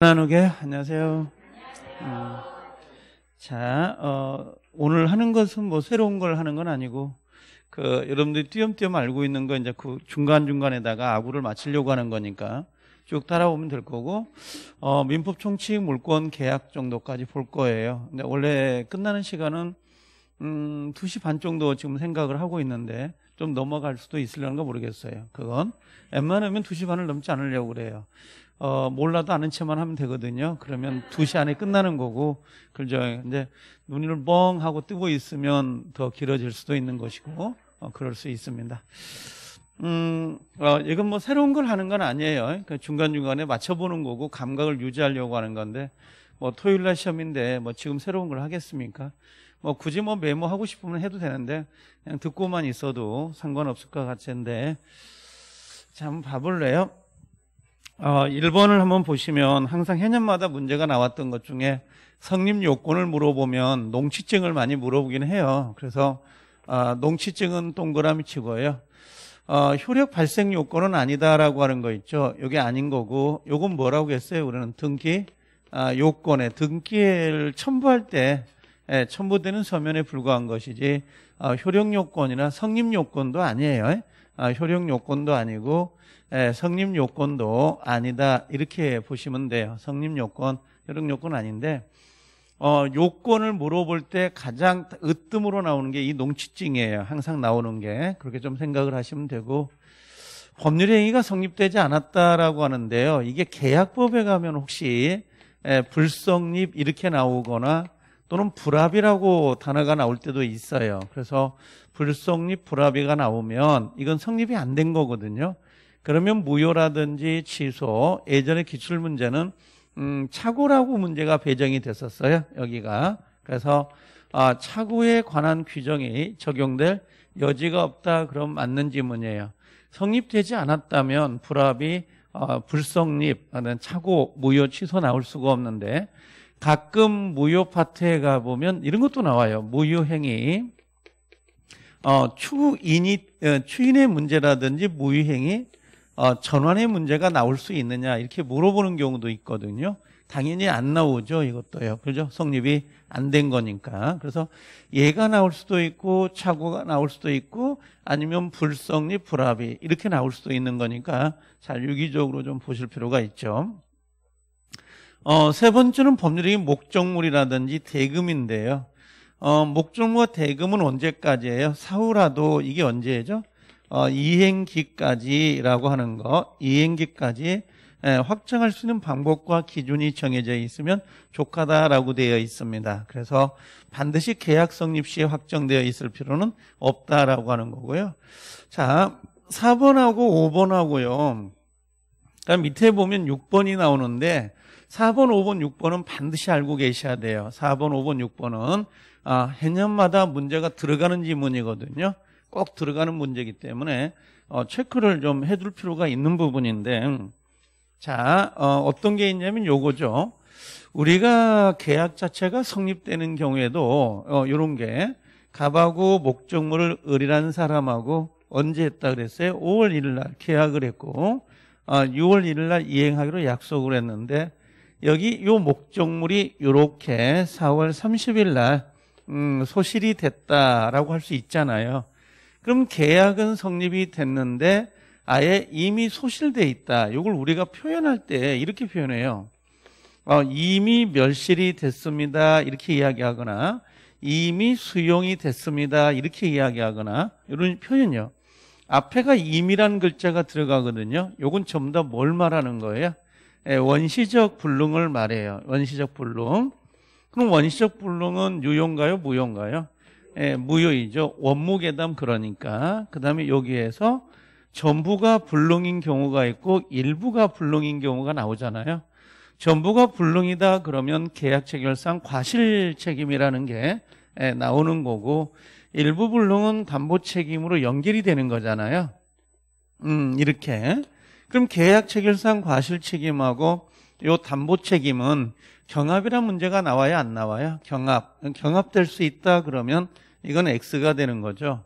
나누게 안녕하세요. 안녕하세요. 어, 자, 어, 오늘 하는 것은 뭐 새로운 걸 하는 건 아니고 그 여러분들이 띄엄띄엄 알고 있는 거 이제 그 중간 중간에다가 아구를 맞추려고 하는 거니까 쭉 따라오면 될 거고 어, 민법 총칙 물권 계약 정도까지 볼 거예요. 근데 원래 끝나는 시간은 음, 2시 반 정도 지금 생각을 하고 있는데 좀 넘어갈 수도 있으려는가 모르겠어요. 그건 웬만하면 2시 반을 넘지 않으려고 그래요. 어, 몰라도 아는 체만 하면 되거든요. 그러면 2시 안에 끝나는 거고, 그죠. 근데 눈을 멍 하고 뜨고 있으면 더 길어질 수도 있는 것이고, 어, 그럴 수 있습니다. 음, 어, 이건 뭐 새로운 걸 하는 건 아니에요. 그 중간중간에 맞춰보는 거고, 감각을 유지하려고 하는 건데, 뭐 토요일 날 시험인데 뭐 지금 새로운 걸 하겠습니까? 뭐 굳이 뭐 메모하고 싶으면 해도 되는데 그냥 듣고만 있어도 상관없을 것 같은데 참 봐볼래요? 어, 일본을 한번 보시면 항상 해년마다 문제가 나왔던 것 중에 성립 요건을 물어보면 농취증을 많이 물어보긴 해요. 그래서 어, 농취증은 동그라미 치고요. 어, 효력 발생 요건은 아니다라고 하는 거 있죠. 이게 아닌 거고, 요건 뭐라고 했어요? 우리는 등기 아, 요건에 등기를 첨부할 때 예, 첨부되는 서면에 불과한 것이지 아, 효력 요건이나 성립 요건도 아니에요. 아, 효력 요건도 아니고 예, 성립 요건도 아니다 이렇게 보시면 돼요. 성립 요건 혈액 요건 아닌데 어, 요건을 물어볼 때 가장 으뜸으로 나오는 게 이 농취증이에요. 항상 나오는 게 그렇게 좀 생각을 하시면 되고 법률 행위가 성립되지 않았다라고 하는데요. 이게 계약법에 가면 혹시 에, 예, 불성립 이렇게 나오거나 또는 불합이라고 단어가 나올 때도 있어요. 그래서 불성립, 불합이가 나오면 이건 성립이 안 된 거거든요. 그러면 무효라든지 취소, 예전에 기출 문제는 음, 착오라고 문제가 배정이 됐었어요. 여기가. 그래서 아, 착오에 관한 규정이 적용될 여지가 없다. 그럼 맞는 지문이에요. 성립되지 않았다면 불합이 어, 불성립, 아니면 차고 무효, 취소 나올 수가 없는데 가끔 무효 파트에 가보면 이런 것도 나와요. 무효 행위, 어, 추인이, 어, 추인의 문제라든지 무효 행위, 어, 전환의 문제가 나올 수 있느냐 이렇게 물어보는 경우도 있거든요. 당연히 안 나오죠 이것도요. 그죠? 성립이 안 된 거니까. 그래서 얘가 나올 수도 있고 착오가 나올 수도 있고 아니면 불성립, 불합이 이렇게 나올 수도 있는 거니까 잘 유기적으로 좀 보실 필요가 있죠. 어, 세 번째는 법률이 목적물이라든지 대금인데요. 어, 목적물과 대금은 언제까지예요? 사후라도 이게 언제죠? 어, 이행기까지라고 하는 거 이행기까지 예, 확정할 수 있는 방법과 기준이 정해져 있으면 족하다라고 되어 있습니다. 그래서 반드시 계약 성립 시에 확정되어 있을 필요는 없다라고 하는 거고요. 자, 4번하고 5번하고요. 그러니까 밑에 보면 6번이 나오는데 4번, 5번, 6번은 반드시 알고 계셔야 돼요. 4번, 5번, 6번은 아, 해년마다 문제가 들어가는 지문이거든요. 꼭 들어가는 문제이기 때문에 어, 체크를 좀 해둘 필요가 있는 부분인데 자 어, 어떤 게 있냐면 요거죠 우리가 계약 자체가 성립되는 경우에도 어, 이런 게 갑하고 목적물을 을이라는 사람하고 언제 했다 그랬어요? 5월 1일 날 계약을 했고 아, 6월 1일 날 이행하기로 약속을 했는데 여기 요 목적물이 요렇게 4월 30일 날 음, 소실이 됐다라고 할 수 있잖아요. 그럼 계약은 성립이 됐는데 아예 이미 소실돼 있다. 이걸 우리가 표현할 때 이렇게 표현해요. 어, 이미 멸실이 됐습니다. 이렇게 이야기하거나 이미 수용이 됐습니다. 이렇게 이야기하거나 이런 표현요. 이 앞에가 임이라는 글자가 들어가거든요. 요건 전부 다 뭘 말하는 거예요? 예, 원시적 불능을 말해요. 원시적 불능. 그럼 원시적 불능은 유용가요무용가요 예, 무효이죠. 원무괴담 그러니까. 그 다음에 여기에서 전부가 불능인 경우가 있고 일부가 불능인 경우가 나오잖아요. 전부가 불능이다 그러면 계약 체결상 과실 책임이라는 게 예, 나오는 거고 일부 불능은 담보 책임으로 연결이 되는 거잖아요. 음, 이렇게. 그럼 계약 체결상 과실 책임하고 요 담보 책임은 경합이란 문제가 나와야 안 나와요? 경합. 경합될 수 있다 그러면 이건 X가 되는 거죠.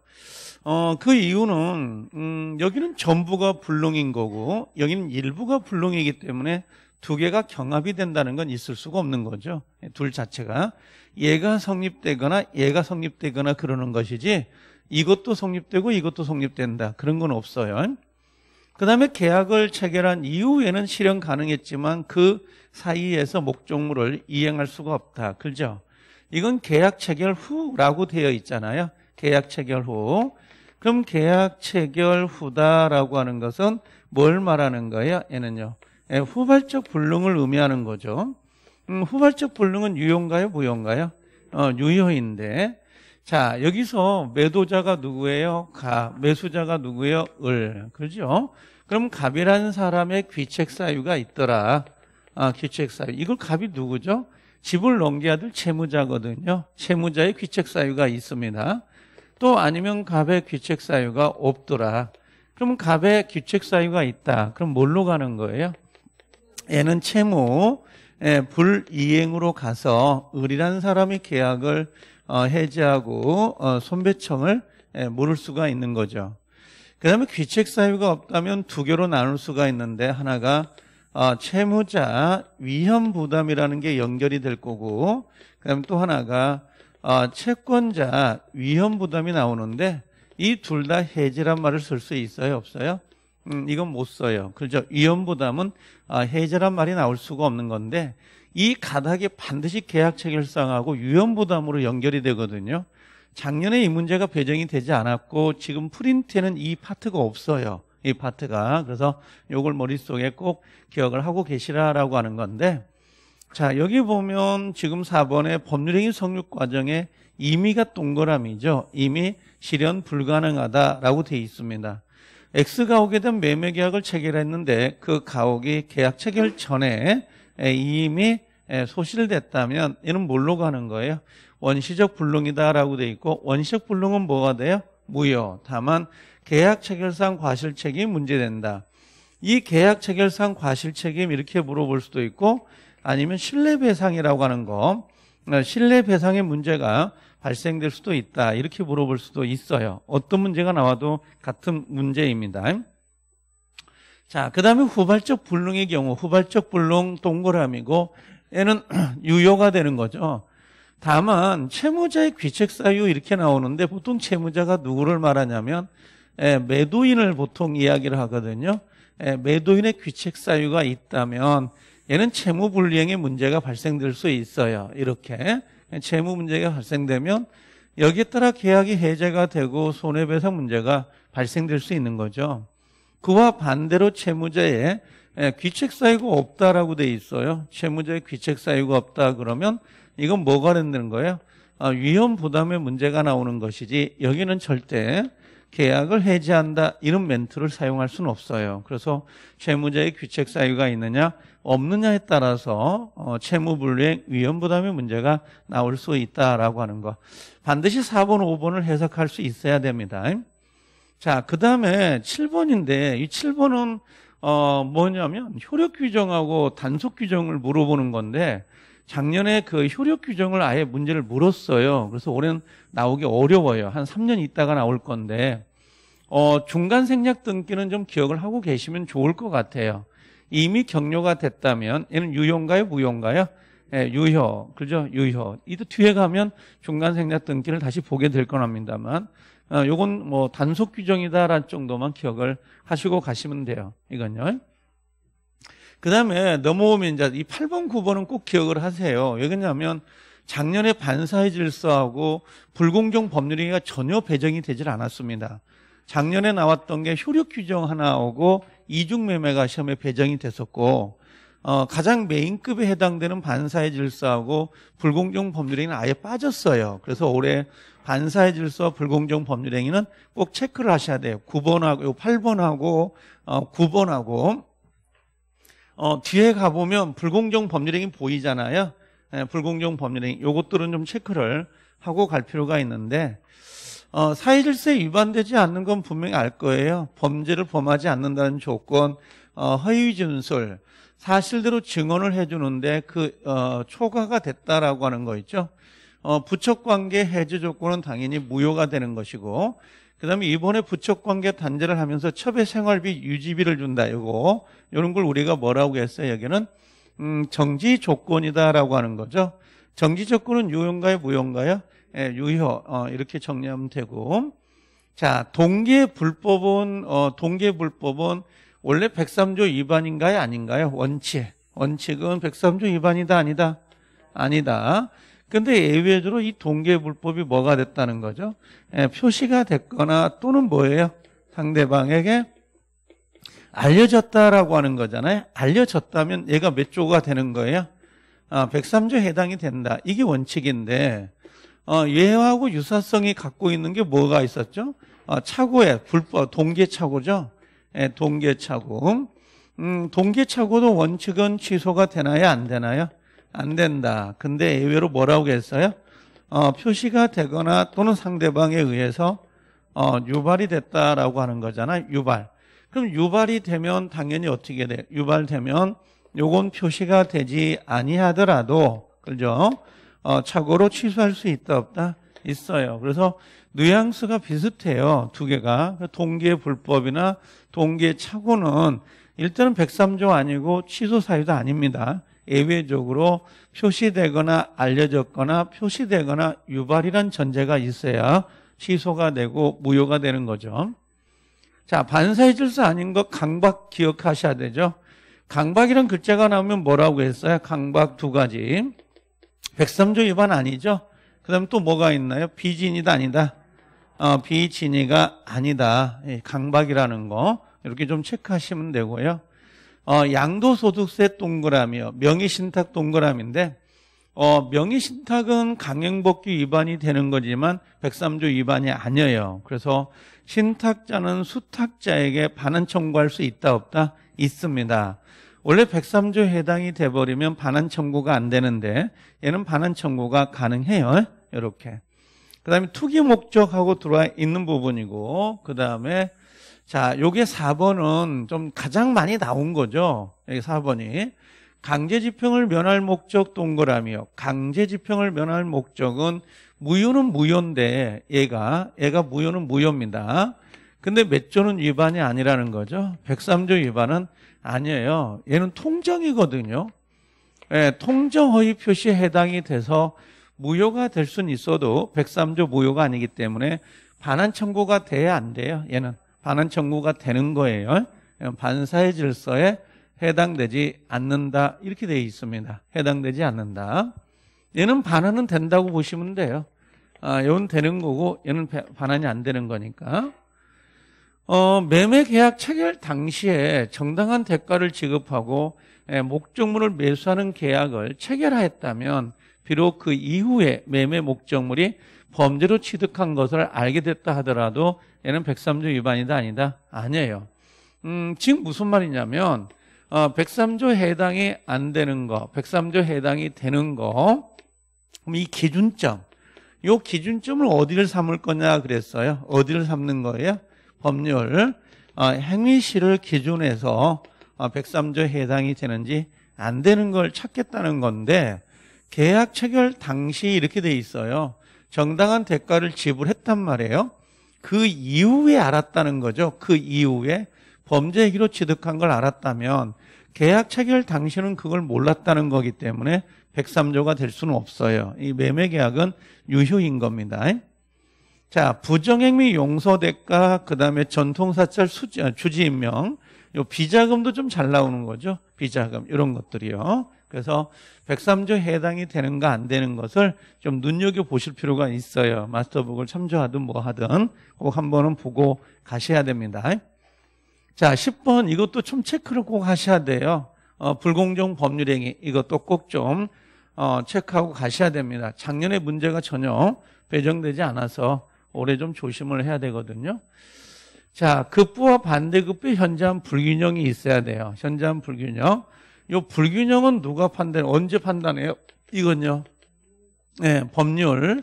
어, 그 이유는 음, 여기는 전부가 불능인 거고 여기는 일부가 불능이기 때문에 두 개가 경합이 된다는 건 있을 수가 없는 거죠. 둘 자체가 얘가 성립되거나 얘가 성립되거나 그러는 것이지 이것도 성립되고 이것도 성립된다 그런 건 없어요. 그 다음에 계약을 체결한 이후에는 실현 가능했지만 그 사이에서 목적물을 이행할 수가 없다. 그죠? 이건 계약 체결 후라고 되어 있잖아요. 계약 체결 후. 그럼 계약 체결 후다라고 하는 것은 뭘 말하는 거예요? 얘는요. 예, 후발적 불능을 의미하는 거죠. 음, 후발적 불능은 유효인가요? 무효인가요? 어, 유효인데. 자, 여기서 매도자가 누구예요? 가. 매수자가 누구예요? 을. 그죠? 그럼 갑이라는 사람의 귀책 사유가 있더라. 아, 귀책 사유. 이걸 갑이 누구죠? 집을 넘겨야 될 채무자거든요. 채무자의 귀책 사유가 있습니다. 또 아니면 갑의 귀책 사유가 없더라. 그러면 갑의 귀책 사유가 있다. 그럼 뭘로 가는 거예요? 얘는 채무 예, 불이행으로 가서 을이라는 사람이 계약을 어, 해지하고 어, 손배청을 물을 예, 수가 있는 거죠. 그 다음에 귀책 사유가 없다면 두 개로 나눌 수가 있는데 하나가 어, 채무자 위험 부담이라는 게 연결이 될 거고 그다음 또 하나가 어, 채권자 위험 부담이 나오는데 이 둘 다해제란 말을 쓸 수 있어요 없어요? 음, 이건 못 써요. 그렇죠? 위험 부담은 어, 해제란 말이 나올 수가 없는 건데 이 가닥이 반드시 계약 체결상하고 위험 부담으로 연결이 되거든요. 작년에 이 문제가 배정이 되지 않았고 지금 프린트에는 이 파트가 없어요. 이 파트가 그래서 요걸 머릿속에 꼭 기억을 하고 계시라라고 하는 건데 자 여기 보면 지금 4번에 법률행위 성립 과정에 임의가 동그라미죠 이미 실현 불가능하다라고 돼 있습니다 X가 옥에 대한 매매 계약을 체결했는데 그 가옥이 계약 체결 전에 이미 소실됐다면 얘는 뭘로 가는 거예요? 원시적 불능이다라고 돼 있고 원시적 불능은 뭐가 돼요? 무효. 다만 계약 체결상 과실 책임 문제된다. 이 계약 체결상 과실 책임 이렇게 물어볼 수도 있고 아니면 신뢰 배상이라고 하는 거 어, 신뢰 배상의 문제가 발생될 수도 있다. 이렇게 물어볼 수도 있어요. 어떤 문제가 나와도 같은 문제입니다. 자, 그 다음에 후발적 불능의 경우, 후발적 불능 동그라미고, 얘는 유효가 되는 거죠. 다만, 채무자의 귀책사유 이렇게 나오는데, 보통 채무자가 누구를 말하냐면, 예, 매도인을 보통 이야기를 하거든요. 예, 매도인의 귀책 사유가 있다면 얘는 채무 불이행의 문제가 발생될 수 있어요. 이렇게 채무 문제가 발생되면 여기에 따라 계약이 해제가 되고 손해배상 문제가 발생될 수 있는 거죠. 그와 반대로 채무자의 예, 귀책 사유가 없다라고 돼 있어요. 채무자의 귀책 사유가 없다 그러면 이건 뭐가 된다는 거예요? 아, 위험 부담의 문제가 나오는 것이지 여기는 절대 계약을 해지한다 이런 멘트를 사용할 수는 없어요. 그래서 채무자의 귀책 사유가 있느냐 없느냐에 따라서 어, 채무불이행 위험 부담의 문제가 나올 수 있다라고 하는 거 반드시 4번, 5번을 해석할 수 있어야 됩니다. 자, 그 다음에 7번인데 이 7번은 어, 뭐냐면 효력 규정하고 단속 규정을 물어보는 건데 작년에 그 효력 규정을 아예 문제를 물었어요. 그래서 올해는 나오기 어려워요. 한 3년 있다가 나올 건데 어, 중간 생략 등기는 좀 기억을 하고 계시면 좋을 것 같아요. 이미 격려가 됐다면 얘는 유효인가요, 무효인가요? 예, 유효, 그죠? 유효. 이도 뒤에 가면 중간 생략 등기를 다시 보게 될 겁니다만, 어, 요건 뭐 단속 규정이다라는 정도만 기억을 하시고 가시면 돼요. 이건요. 그 다음에 넘어오면 이제 이 8번, 9번은 꼭 기억을 하세요. 왜그러냐면 작년에 반사회 질서하고 불공정 법률행위가 전혀 배정이 되질 않았습니다. 작년에 나왔던 게 효력 규정 하나 오고 이중 매매가 시험에 배정이 됐었고 어, 가장 메인급에 해당되는 반사회 질서하고 불공정 법률행위는 아예 빠졌어요. 그래서 올해 반사회 질서 불공정 법률행위는 꼭 체크를 하셔야 돼요. 9번하고 8번하고 어, 9번하고 어, 뒤에 가보면 불공정 법률행위 보이잖아요. 예, 불공정 법률행위. 요것들은 좀 체크를 하고 갈 필요가 있는데, 어, 사회질서에 위반되지 않는 건 분명히 알 거예요. 범죄를 범하지 않는다는 조건, 어, 허위 진술, 사실대로 증언을 해주는데 그 어, 초과가 됐다라고 하는 거 있죠. 어, 부척관계 해제 조건은 당연히 무효가 되는 것이고 그다음에 이번에 부족 관계 단절을 하면서 첩의 생활비 유지비를 준다. 이거 이런 걸 우리가 뭐라고 했어요? 여기는 음, 정지 조건이다라고 하는 거죠. 정지 조건은 유효인가요, 무효인가요? 예, 유효 어, 이렇게 정리하면 되고. 자, 동계 불법은 어, 동계 불법은 원래 103조 위반인가요, 아닌가요? 원칙 원칙은 103조 위반이다, 아니다, 아니다. 근데 예외적으로 이 동계 불법이 뭐가 됐다는 거죠? 예, 표시가 됐거나 또는 뭐예요? 상대방에게 알려졌다라고 하는 거잖아요. 알려졌다면 얘가 몇 조가 되는 거예요? 아, 103조 해당이 된다. 이게 원칙인데 어, 얘하고 유사성이 갖고 있는 게 뭐가 있었죠? 어, 차고에 불법 동계 차고죠. 예, 동계 차고. 음, 동계 차고도 원칙은 취소가 되나요? 안 되나요? 안 된다. 근데 예외로 뭐라고 했어요? 어, 표시가 되거나 또는 상대방에 의해서 어, 유발이 됐다라고 하는 거잖아. 유발. 그럼 유발이 되면 당연히 어떻게 돼? 유발되면 요건 표시가 되지 아니하더라도 그죠? 어, 착오로 취소할 수 있다 없다 있어요. 그래서 뉘앙스가 비슷해요. 두 개가 동계 불법이나 동계 착오는 일단은 103조 아니고 취소 사유도 아닙니다. 예외적으로 표시되거나 알려졌거나 표시되거나 유발이란 전제가 있어야 취소가 되고 무효가 되는 거죠. 자, 반사해 질서 아닌 것 강박 기억하셔야 되죠. 강박이란 글자가 나오면 뭐라고 했어요? 강박 두 가지. 103조 위반 아니죠? 그 다음 에또 뭐가 있나요? 비진이다 아니다. 어, 비진이가 아니다. 예, 강박이라는 거. 이렇게 좀 체크하시면 되고요. 어, 양도소득세 동그라미요. 어, 명의신탁 동그라미인데 어, 명의신탁은 강행법규 위반이 되는 거지만 103조 위반이 아니에요. 그래서 신탁자는 수탁자에게 반환 청구할 수 있다 없다? 있습니다. 원래 1 0 3조 해당이 돼버리면 반환 청구가 안 되는데 얘는 반환 청구가 가능해요. 이렇게. 그 다음에 투기 목적하고 들어와 있는 부분이고 그 다음에 자, 요게 4번은 좀 가장 많이 나온 거죠. 여기 4번이. 강제집행을 면할 목적 동그라미요. 강제집행을 면할 목적은 무효는 무효인데 얘가 얘가 무효는 무효입니다. 근데 몇 조는 위반이 아니라는 거죠. 103조 위반은 아니에요. 얘는 통정이거든요. 예, 통정 허위 표시에 해당이 돼서 무효가 될 수는 있어도 103조 무효가 아니기 때문에 반환 청구가 돼야 안 돼요. 얘는 반환청구가 되는 거예요. 어? 반사의 질서에 해당되지 않는다 이렇게 되어 있습니다. 해당되지 않는다. 얘는 반환은 된다고 보시면 돼요. 아, 얘는 되는 거고 얘는 반환이 안 되는 거니까. 어, 매매 계약 체결 당시에 정당한 대가를 지급하고 에, 예, 목적물을 매수하는 계약을 체결하였다면 비록 그 이후에 매매 목적물이 범죄로 취득한 것을 알게 됐다 하더라도 얘는 103조 위반이다 아니다? 아니에요. 음, 지금 무슨 말이냐면 어, 103조 해당이 안 되는 거, 103조 해당이 되는 거, 그럼 이 기준점, 이 기준점을 어디를 삼을 거냐 그랬어요. 어디를 삼는 거예요? 법률, 어, 행위실을 기준해서 어, 103조 해당이 되는지 안 되는 걸 찾겠다는 건데 계약 체결 당시 이렇게 돼 있어요. 정당한 대가를 지불했단 말이에요. 그 이후에 알았다는 거죠. 그 이후에 범죄 행위로 취득한 걸 알았다면 계약 체결 당시는 그걸 몰랐다는 거기 때문에 103조가 될 수는 없어요. 이 매매 계약은 유효인 겁니다. 자, 부정행위 용서 대가, 그 다음에 전통사찰 수지, 아, 주지임명, 요 비자금도 좀 잘 나오는 거죠. 비자금, 이런 것들이요. 그래서 103조 해당이 되는가 안 되는 것을 좀 눈여겨 보실 필요가 있어요. 마스터북을 참조하든 뭐 하든 꼭 한번은 보고 가셔야 됩니다. 자, 10번 이것도 좀 체크를 꼭 하셔야 돼요. 어, 불공정 법률 행위 이것도 꼭좀 어, 체크하고 가셔야 됩니다. 작년에 문제가 전혀 배정되지 않아서 올해 좀 조심을 해야 되거든요. 자, 급부와 그 반대급부 그 현장 불균형이 있어야 돼요. 현장 불균형. 이 불균형은 누가 판단, 언제 판단해요? 이건요. 네, 법률,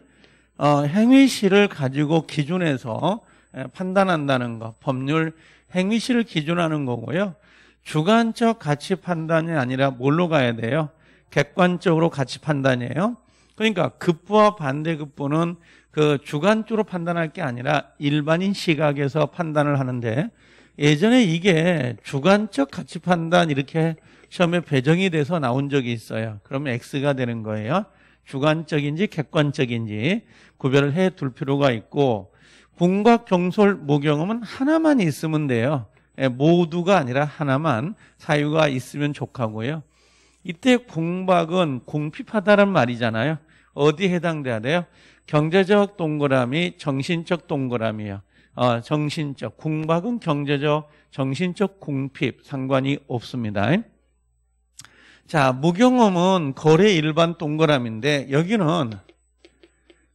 어, 행위실을 가지고 기준해서 예, 판단한다는 거. 법률 행위실을 기준하는 거고요. 주관적 가치 판단이 아니라 뭘로 가야 돼요? 객관적으로 가치 판단이에요. 그러니까 급부와 반대급부는 그 주관적으로 판단할 게 아니라 일반인 시각에서 판단을 하는데 예전에 이게 주관적 가치 판단 이렇게 시험에 배정이 돼서 나온 적이 있어요. 그러면 X가 되는 거예요. 주관적인지 객관적인지 구별을 해 둘 필요가 있고 분과 경솔 모경험은 하나만 있으면 돼요. 예, 모두가 아니라 하나만 사유가 있으면 좋다고요 이때 공박은 공핍하다는 말이잖아요. 어디 해당돼야 돼요? 경제적 동그라미, 정신적 동그라미요. 어, 정신적 공박은 경제적, 정신적 공핍 상관이 없습니다. 자, 무경험은 거래 일반 동그라미인데 여기는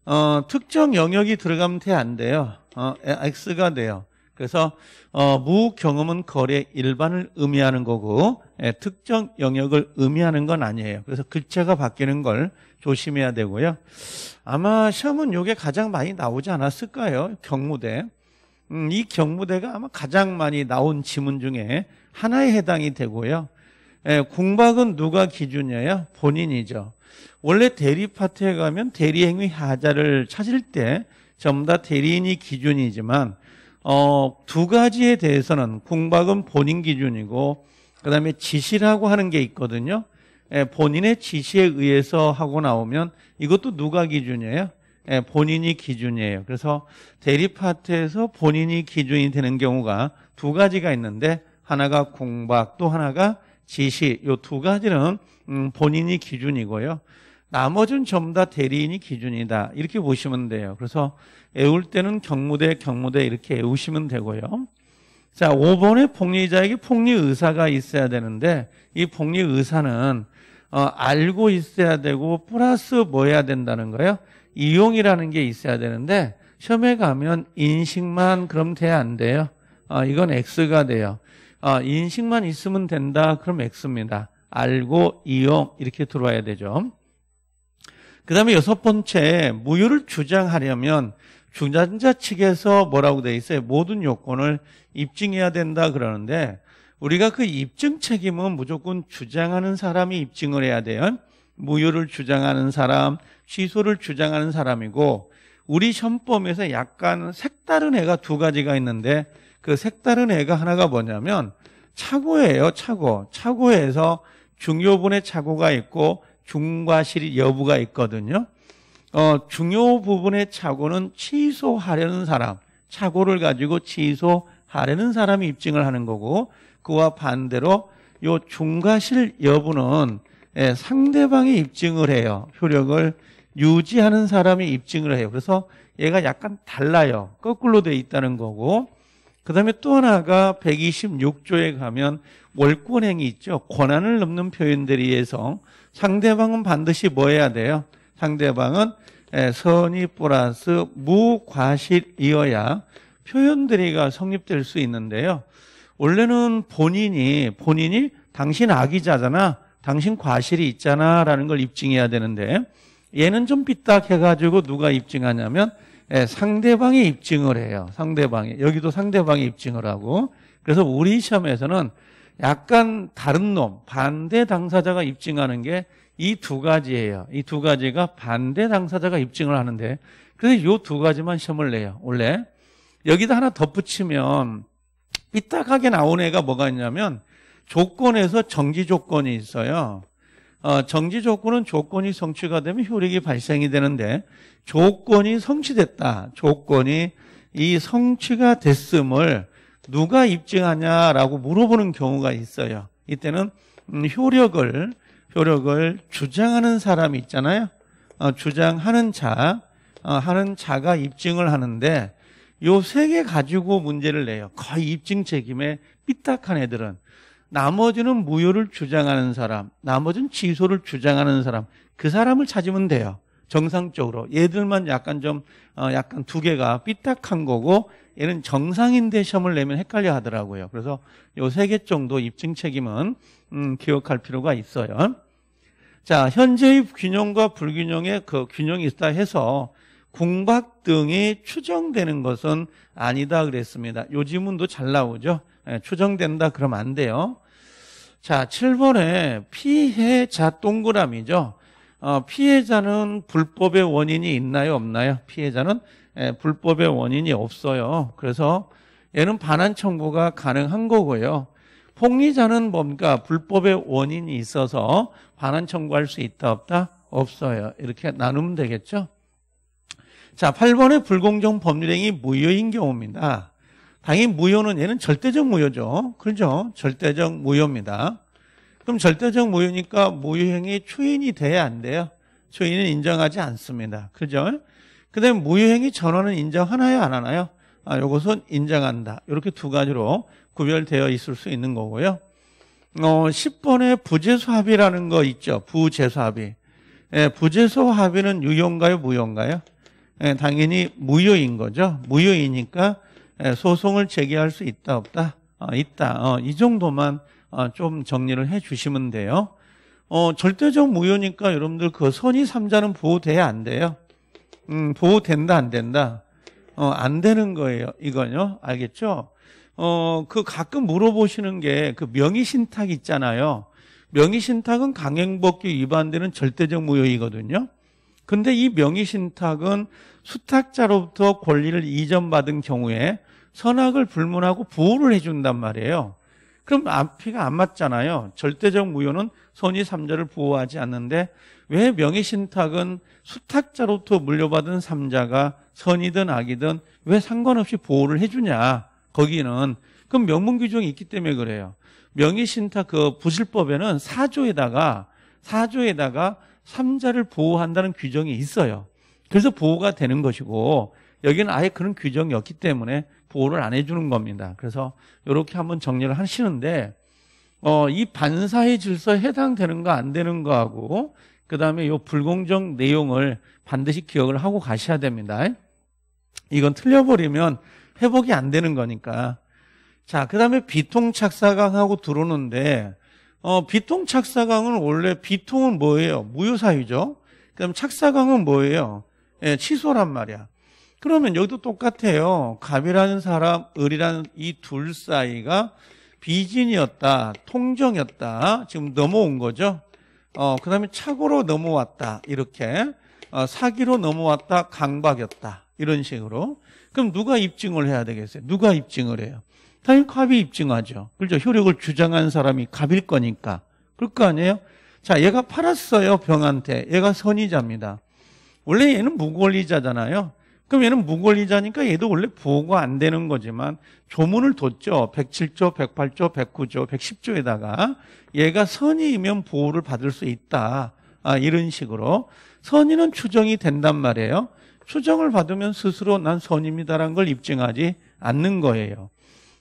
어, 특정 영역이 들어가면 돼안 돼요. 어, X가 돼요. 그래서 어, 무경험은 거래 일반을 의미하는 거고 예, 특정 영역을 의미하는 건 아니에요. 그래서 글자가 바뀌는 걸 조심해야 되고요. 아마 시험은 이게 가장 많이 나오지 않았을까요? 경무대. 음, 이 경무대가 아마 가장 많이 나온 지문 중에 하나에 해당이 되고요. 예, 공박은 누가 기준이에요? 본인이죠. 원래 대리파트에 가면 대리행위 하자를 찾을 때 전부 다 대리인이 기준이지만 어, 두 가지에 대해서는 공박은 본인 기준이고 그다음에 지시라고 하는 게 있거든요. 예, 본인의 지시에 의해서 하고 나오면 이것도 누가 기준이에요? 예, 본인이 기준이에요. 그래서 대리파트에서 본인이 기준이 되는 경우가 두 가지가 있는데 하나가 공박 또 하나가 지시 요 두 가지는 음, 본인이 기준이고요. 나머지는 전부 다 대리인이 기준이다. 이렇게 보시면 돼요. 그래서 애울 때는 경무대, 경무대 이렇게 애우시면 되고요. 자, 5번에 폭리자에게 폭리 의사가 있어야 되는데 이 폭리 의사는 어, 알고 있어야 되고 플러스 뭐 해야 된다는 거예요? 이용이라는 게 있어야 되는데 시험에 가면 인식만 그럼 돼야 안 돼요. 어, 이건 X가 돼요. 어, 인식만 있으면 된다. 그럼 X입니다. 알고, 이용 이렇게 들어와야 되죠. 그 다음에 여섯 번째, 무효를 주장하려면 주장자 측에서 뭐라고 돼 있어요? 모든 요건을 입증해야 된다 그러는데 우리가 그 입증 책임은 무조건 주장하는 사람이 입증을 해야 돼요. 무효를 주장하는 사람, 취소를 주장하는 사람이고 우리 현범에서 약간 색다른 애가 두 가지가 있는데 그 색다른 애가 하나가 뭐냐면 차고예요, 차고. 차고에서 중요분의 차고가 있고 중과실 여부가 있거든요. 어, 중요 부분의 차고는 취소하려는 사람, 차고를 가지고 취소하려는 사람이 입증을 하는 거고 그와 반대로 요 중과실 여부는 예, 상대방이 입증을 해요. 효력을 유지하는 사람이 입증을 해요. 그래서 얘가 약간 달라요. 거꾸로 돼 있다는 거고 그 다음에 또 하나가 126조에 가면 월권행위 있죠. 권한을 넘는 표현들에 의해서 상대방은 반드시 뭐 해야 돼요? 상대방은 선의 플러스 무과실이어야 표현들이가 성립될 수 있는데요. 원래는 본인이 본인이 당신 악의자잖아. 당신 과실이 있잖아. 라는 걸 입증해야 되는데 얘는 좀 삐딱해가지고 누가 입증하냐면 예, 상대방이 입증을 해요. 상대방이. 여기도 상대방이 입증을 하고. 그래서 우리 시험에서는 약간 다른 놈, 반대 당사자가 입증하는 게 이 두 가지예요. 이 두 가지가 반대 당사자가 입증을 하는데 그래서 요 두 가지만 시험을 내요. 원래 여기다 하나 덧붙이면 삐딱하게 나온 애가 뭐가 있냐면 조건에서 정지 조건이 있어요. 어, 정지 조건은 조건이 성취가 되면 효력이 발생이 되는데 조건이 성취됐다. 조건이 이 성취가 됐음을 누가 입증하냐라고 물어보는 경우가 있어요. 이때는 음, 효력을 효력을 주장하는 사람이 있잖아요. 어, 주장하는 자, 어, 하는 자가 입증을 하는데 요 세 개 가지고 문제를 내요. 거의 입증 책임에 삐딱한 애들은 나머지는 무효를 주장하는 사람, 나머지는 취소를 주장하는 사람, 그 사람을 찾으면 돼요. 정상적으로. 얘들만 약간 좀, 어, 약간 두 개가 삐딱한 거고, 얘는 정상인데 시험을 내면 헷갈려 하더라고요. 그래서 요 세 개 정도 입증 책임은, 음, 기억할 필요가 있어요. 자, 현재의 균형과 불균형의 그 균형이 있다 해서, 공박 등이 추정되는 것은 아니다 그랬습니다. 요 지문도 잘 나오죠. 예, 추정된다 그러면 안 돼요. 자, 7번에 피해자 동그라미죠. 어, 피해자는 불법의 원인이 있나요, 없나요? 피해자는 예, 불법의 원인이 없어요. 그래서 얘는 반환 청구가 가능한 거고요. 폭리자는 뭔가 불법의 원인이 있어서 반환 청구할 수 있다 없다? 없어요. 이렇게 나누면 되겠죠? 자, 8번의 불공정 법률행위 무효인 경우입니다. 당연히 무효는 얘는 절대적 무효죠. 그렇죠? 절대적 무효입니다. 그럼 절대적 무효니까 무효행이 추인이 돼야 안 돼요. 추인은 인정하지 않습니다. 그죠? 그 다음에 무효행위 전원은 인정하나요? 안 하나요? 아, 요것은 인정한다. 이렇게 두 가지로 구별되어 있을 수 있는 거고요. 어, 10번에 부재소 합의라는 거 있죠. 부재소 합의. 예, 부재소 합의는 유효인가요? 무효인가요? 예, 당연히 무효인 거죠. 무효이니까 예, 소송을 제기할 수 있다 없다 아, 있다 어, 이 정도만 아, 좀 정리를 해 주시면 돼요. 어, 절대적 무효니까 여러분들 그 선의 3자는 보호돼야 안 돼요. 음, 보호된다 안 된다. 어, 안 되는 거예요. 이거요. 알겠죠? 어, 그 가끔 물어보시는 게 그 명의 신탁 있잖아요. 명의 신탁은 강행법규 위반되는 절대적 무효이거든요. 근데 이 명의신탁은 수탁자로부터 권리를 이전받은 경우에 선악을 불문하고 보호를 해준단 말이에요. 그럼 앞이가 안 맞잖아요. 절대적 무효는 선의 3자를 보호하지 않는데 왜 명의신탁은 수탁자로부터 물려받은 3자가 선이든 악이든 왜 상관없이 보호를 해주냐. 거기는 그럼 명문 규정이 있기 때문에 그래요. 명의신탁 그 부실법에는 사조에다가 사조에다가 3자를 보호한다는 규정이 있어요. 그래서 보호가 되는 것이고 여기는 아예 그런 규정이 없기 때문에 보호를 안 해주는 겁니다. 그래서 이렇게 한번 정리를 하시는데 어, 이 반사의 질서에 해당되는 거 안 되는 거하고 그 다음에 이 불공정 내용을 반드시 기억을 하고 가셔야 됩니다. 이건 틀려버리면 회복이 안 되는 거니까. 자, 그 다음에 비통착사각하고 들어오는데 어, 비통 착사강은 원래 비통은 뭐예요? 무효사유죠. 그럼 착사강은 뭐예요? 예, 취소란 말이야. 그러면 여기도 똑같아요. 갑이라는 사람, 을이라는 이 둘 사이가 비진이었다, 통정이었다. 지금 넘어온 거죠. 어, 그 다음에 착오로 넘어왔다. 이렇게. 어, 사기로 넘어왔다, 강박이었다. 이런 식으로. 그럼 누가 입증을 해야 되겠어요? 누가 입증을 해요? 당연히 갑이 입증하죠. 그렇죠? 효력을 주장한 사람이 갑일 거니까. 그럴 거 아니에요? 자, 얘가 팔았어요, 병한테. 얘가 선의자입니다. 원래 얘는 무권리자잖아요. 그럼 얘는 무권리자니까 얘도 원래 보호가 안 되는 거지만 조문을 뒀죠. 107조, 108조, 109조, 110조에다가 얘가 선의이면 보호를 받을 수 있다. 아, 이런 식으로. 선의는 추정이 된단 말이에요. 추정을 받으면 스스로 난 선입니다라는 걸 입증하지 않는 거예요.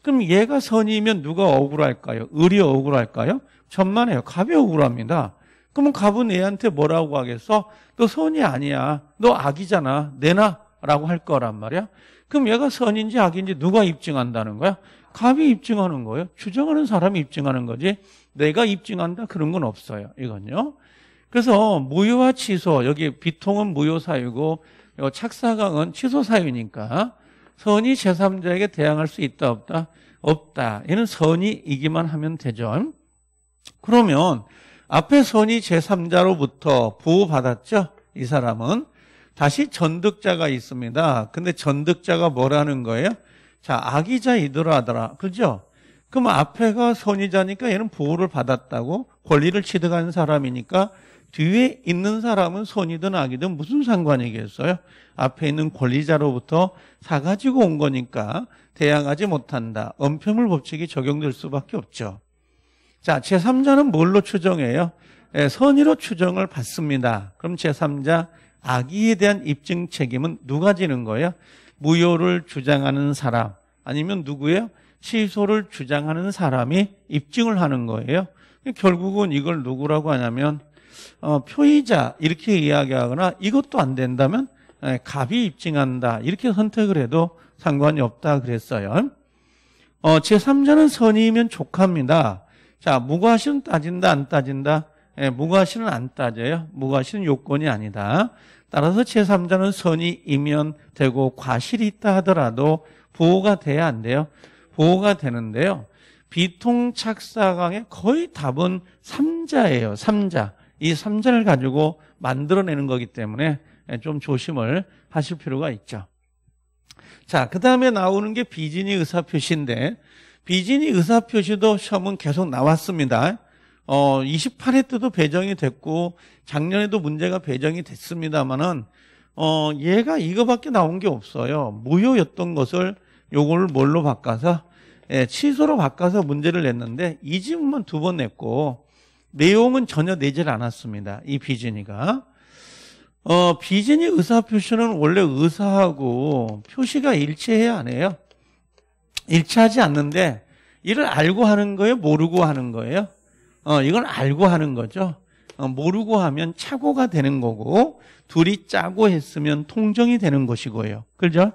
그럼 얘가 선이면 누가 억울할까요? 을이 억울할까요? 천만에요. 갑이 억울합니다. 그러면 갑은 애한테 뭐라고 하겠어? 너 선이 아니야. 너 악이잖아. 내놔. 라고 할 거란 말이야. 그럼 얘가 선인지 악인지 누가 입증한다는 거야? 갑이 입증하는 거예요. 주장하는 사람이 입증하는 거지. 내가 입증한다 그런 건 없어요. 이건요. 그래서 무효와 취소 여기 비통은 무효 사유고 어, 착사강은 취소 사유니까 선이 제3자에게 대항할 수 있다 없다? 없다. 얘는 선이 이기만 하면 되죠. 그러면 앞에 선이 제3자로부터 보호받았죠? 이 사람은 다시 전득자가 있습니다. 근데 전득자가 뭐라는 거예요? 자, 악의자이더라 하더라. 그죠? 그럼 앞에가 선의자니까 얘는 보호를 받았다고 권리를 취득한 사람이니까 뒤에 있는 사람은 선이든 악이든 무슨 상관이겠어요? 앞에 있는 권리자로부터 사가지고 온 거니까 대항하지 못한다. 언폐물 법칙이 적용될 수밖에 없죠. 자, 제3자는 뭘로 추정해요? 네, 선의로 추정을 받습니다. 그럼 제3자 악의에 대한 입증 책임은 누가 지는 거예요? 무효를 주장하는 사람 아니면 누구예요? 취소를 주장하는 사람이 입증을 하는 거예요. 결국은 이걸 누구라고 하냐면 어, 표의자 이렇게 이야기하거나 이것도 안 된다면 에, 갑이 입증한다 이렇게 선택을 해도 상관이 없다 그랬어요. 어, 제3자는 선이면 조카입니다. 자, 무과실은 따진다 안 따진다? 예, 무과실은 안 따져요. 무과실은 요건이 아니다. 따라서 제3자는 선이이면 되고 과실이 있다 하더라도 보호가 돼야 안 돼요. 보호가 되는데요. 비통착사강의 거의 답은 3자예요. 3자. 이 3절을 가지고 만들어내는 거기 때문에 좀 조심을 하실 필요가 있죠. 자, 그 다음에 나오는 게 비진이 의사표시인데, 비진이 의사표시도 시험은 계속 나왔습니다. 어, 28회 때도 배정이 됐고, 작년에도 문제가 배정이 됐습니다만은, 어, 얘가 이거밖에 나온 게 없어요. 무효였던 것을 요걸 뭘로 바꿔서, 예, 취소로 바꿔서 문제를 냈는데, 이질문만두 번 냈고, 내용은 전혀 내질 않았습니다. 이 비즈니가. 어, 비즈니 의사표시는 원래 의사하고 표시가 일치해야 하네요. 일치하지 않는데, 이를 알고 하는 거예요? 모르고 하는 거예요? 어, 이건 알고 하는 거죠. 어, 모르고 하면 착오가 되는 거고, 둘이 짜고 했으면 통정이 되는 것이고요. 그죠?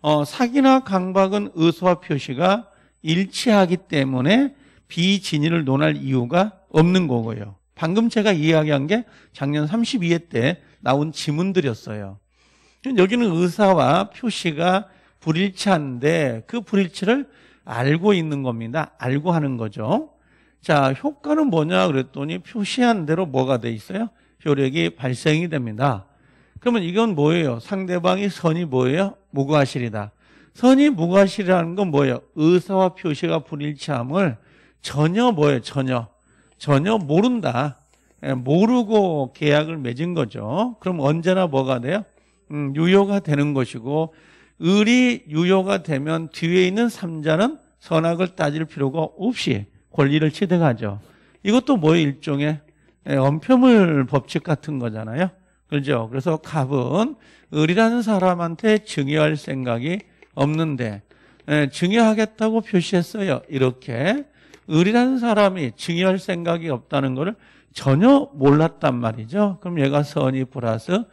어, 사기나 강박은 의사 표시가 일치하기 때문에 비진위를 논할 이유가 없는 거고요. 방금 제가 이야기한 게 작년 32회 때 나온 지문들이었어요. 여기는 의사와 표시가 불일치한데 그 불일치를 알고 있는 겁니다. 알고 하는 거죠. 자, 효과는 뭐냐 그랬더니 표시한 대로 뭐가 돼 있어요? 효력이 발생이 됩니다. 그러면 이건 뭐예요? 상대방이 선이 뭐예요? 무과실이다. 선이 무과실이라는 건 뭐예요? 의사와 표시가 불일치함을 전혀 뭐예요? 전혀. 전혀 모른다. 예, 모르고 계약을 맺은 거죠. 그럼 언제나 뭐가 돼요? 음, 유효가 되는 것이고 을이 유효가 되면 뒤에 있는 3자는 선악을 따질 필요가 없이 권리를 취득하죠. 이것도 뭐의 일종의 예, 엄표물 법칙 같은 거잖아요. 그렇죠? 그래서 갑은 을이라는 사람한테 증여할 생각이 없는데 예, 증여하겠다고 표시했어요. 이렇게 을이라는 사람이 증여할 생각이 없다는 것을 전혀 몰랐단 말이죠. 그럼 얘가 선이 불러서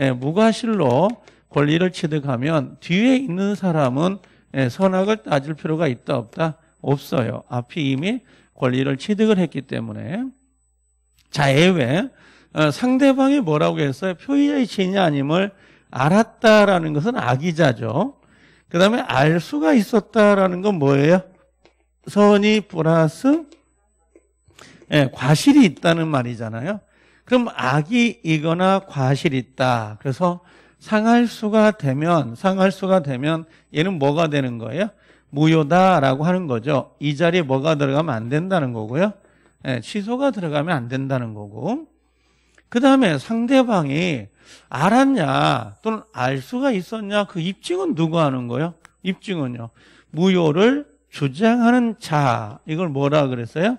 예, 무과실로 권리를 취득하면 뒤에 있는 사람은 예, 선악을 따질 필요가 있다 없다 없어요. 앞이 이미 권리를 취득을 했기 때문에 자 예외 어, 상대방이 뭐라고 했어요? 표의자의 진냐 아님을 알았다라는 것은 악의자죠. 그 다음에 알 수가 있었다라는 건 뭐예요? 선이 플러스 예, 과실이 있다는 말이잖아요. 그럼 악이 이거나 과실이 있다. 그래서 상할수가 되면 상할수가 되면 얘는 뭐가 되는 거예요? 무효다라고 하는 거죠. 이 자리에 뭐가 들어가면 안 된다는 거고요. 예, 취소가 들어가면 안 된다는 거고. 그 다음에 상대방이 알았냐 또는 알 수가 있었냐 그 입증은 누구 하는 거예요? 입증은요. 무효를 주장하는 자 이걸 뭐라 그랬어요?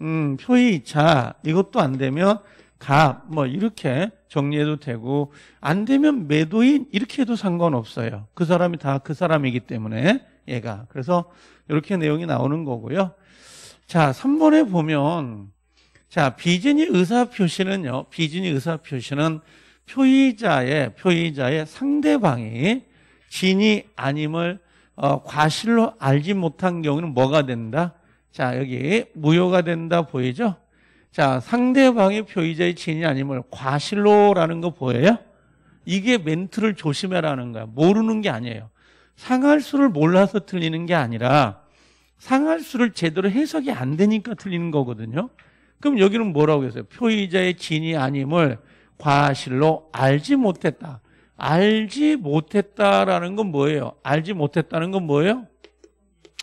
음, 표의 자 이것도 안 되면 갑뭐 이렇게 정리해도 되고 안 되면 매도인 이렇게 해도 상관없어요. 그 사람이 다 그 사람이기 때문에 얘가 그래서 이렇게 내용이 나오는 거고요. 자, 3번에 보면 자, 비진이 의사 표시는요. 비진이 의사 표시는 표의자의 표의자의 상대방이 진이 아님을 어, 과실로 알지 못한 경우는 뭐가 된다? 자, 여기 무효가 된다 보이죠? 자, 상대방의 표의자의 지인이 아님을 과실로라는 거 보여요? 이게 멘트를 조심해라는 거야. 모르는 게 아니에요. 상할수를 몰라서 틀리는 게 아니라 상할수를 제대로 해석이 안 되니까 틀리는 거거든요. 그럼 여기는 뭐라고 했어요? 표의자의 진이 아님을 과실로 알지 못했다. 알지 못했다라는 건 뭐예요? 알지 못했다는 건 뭐예요?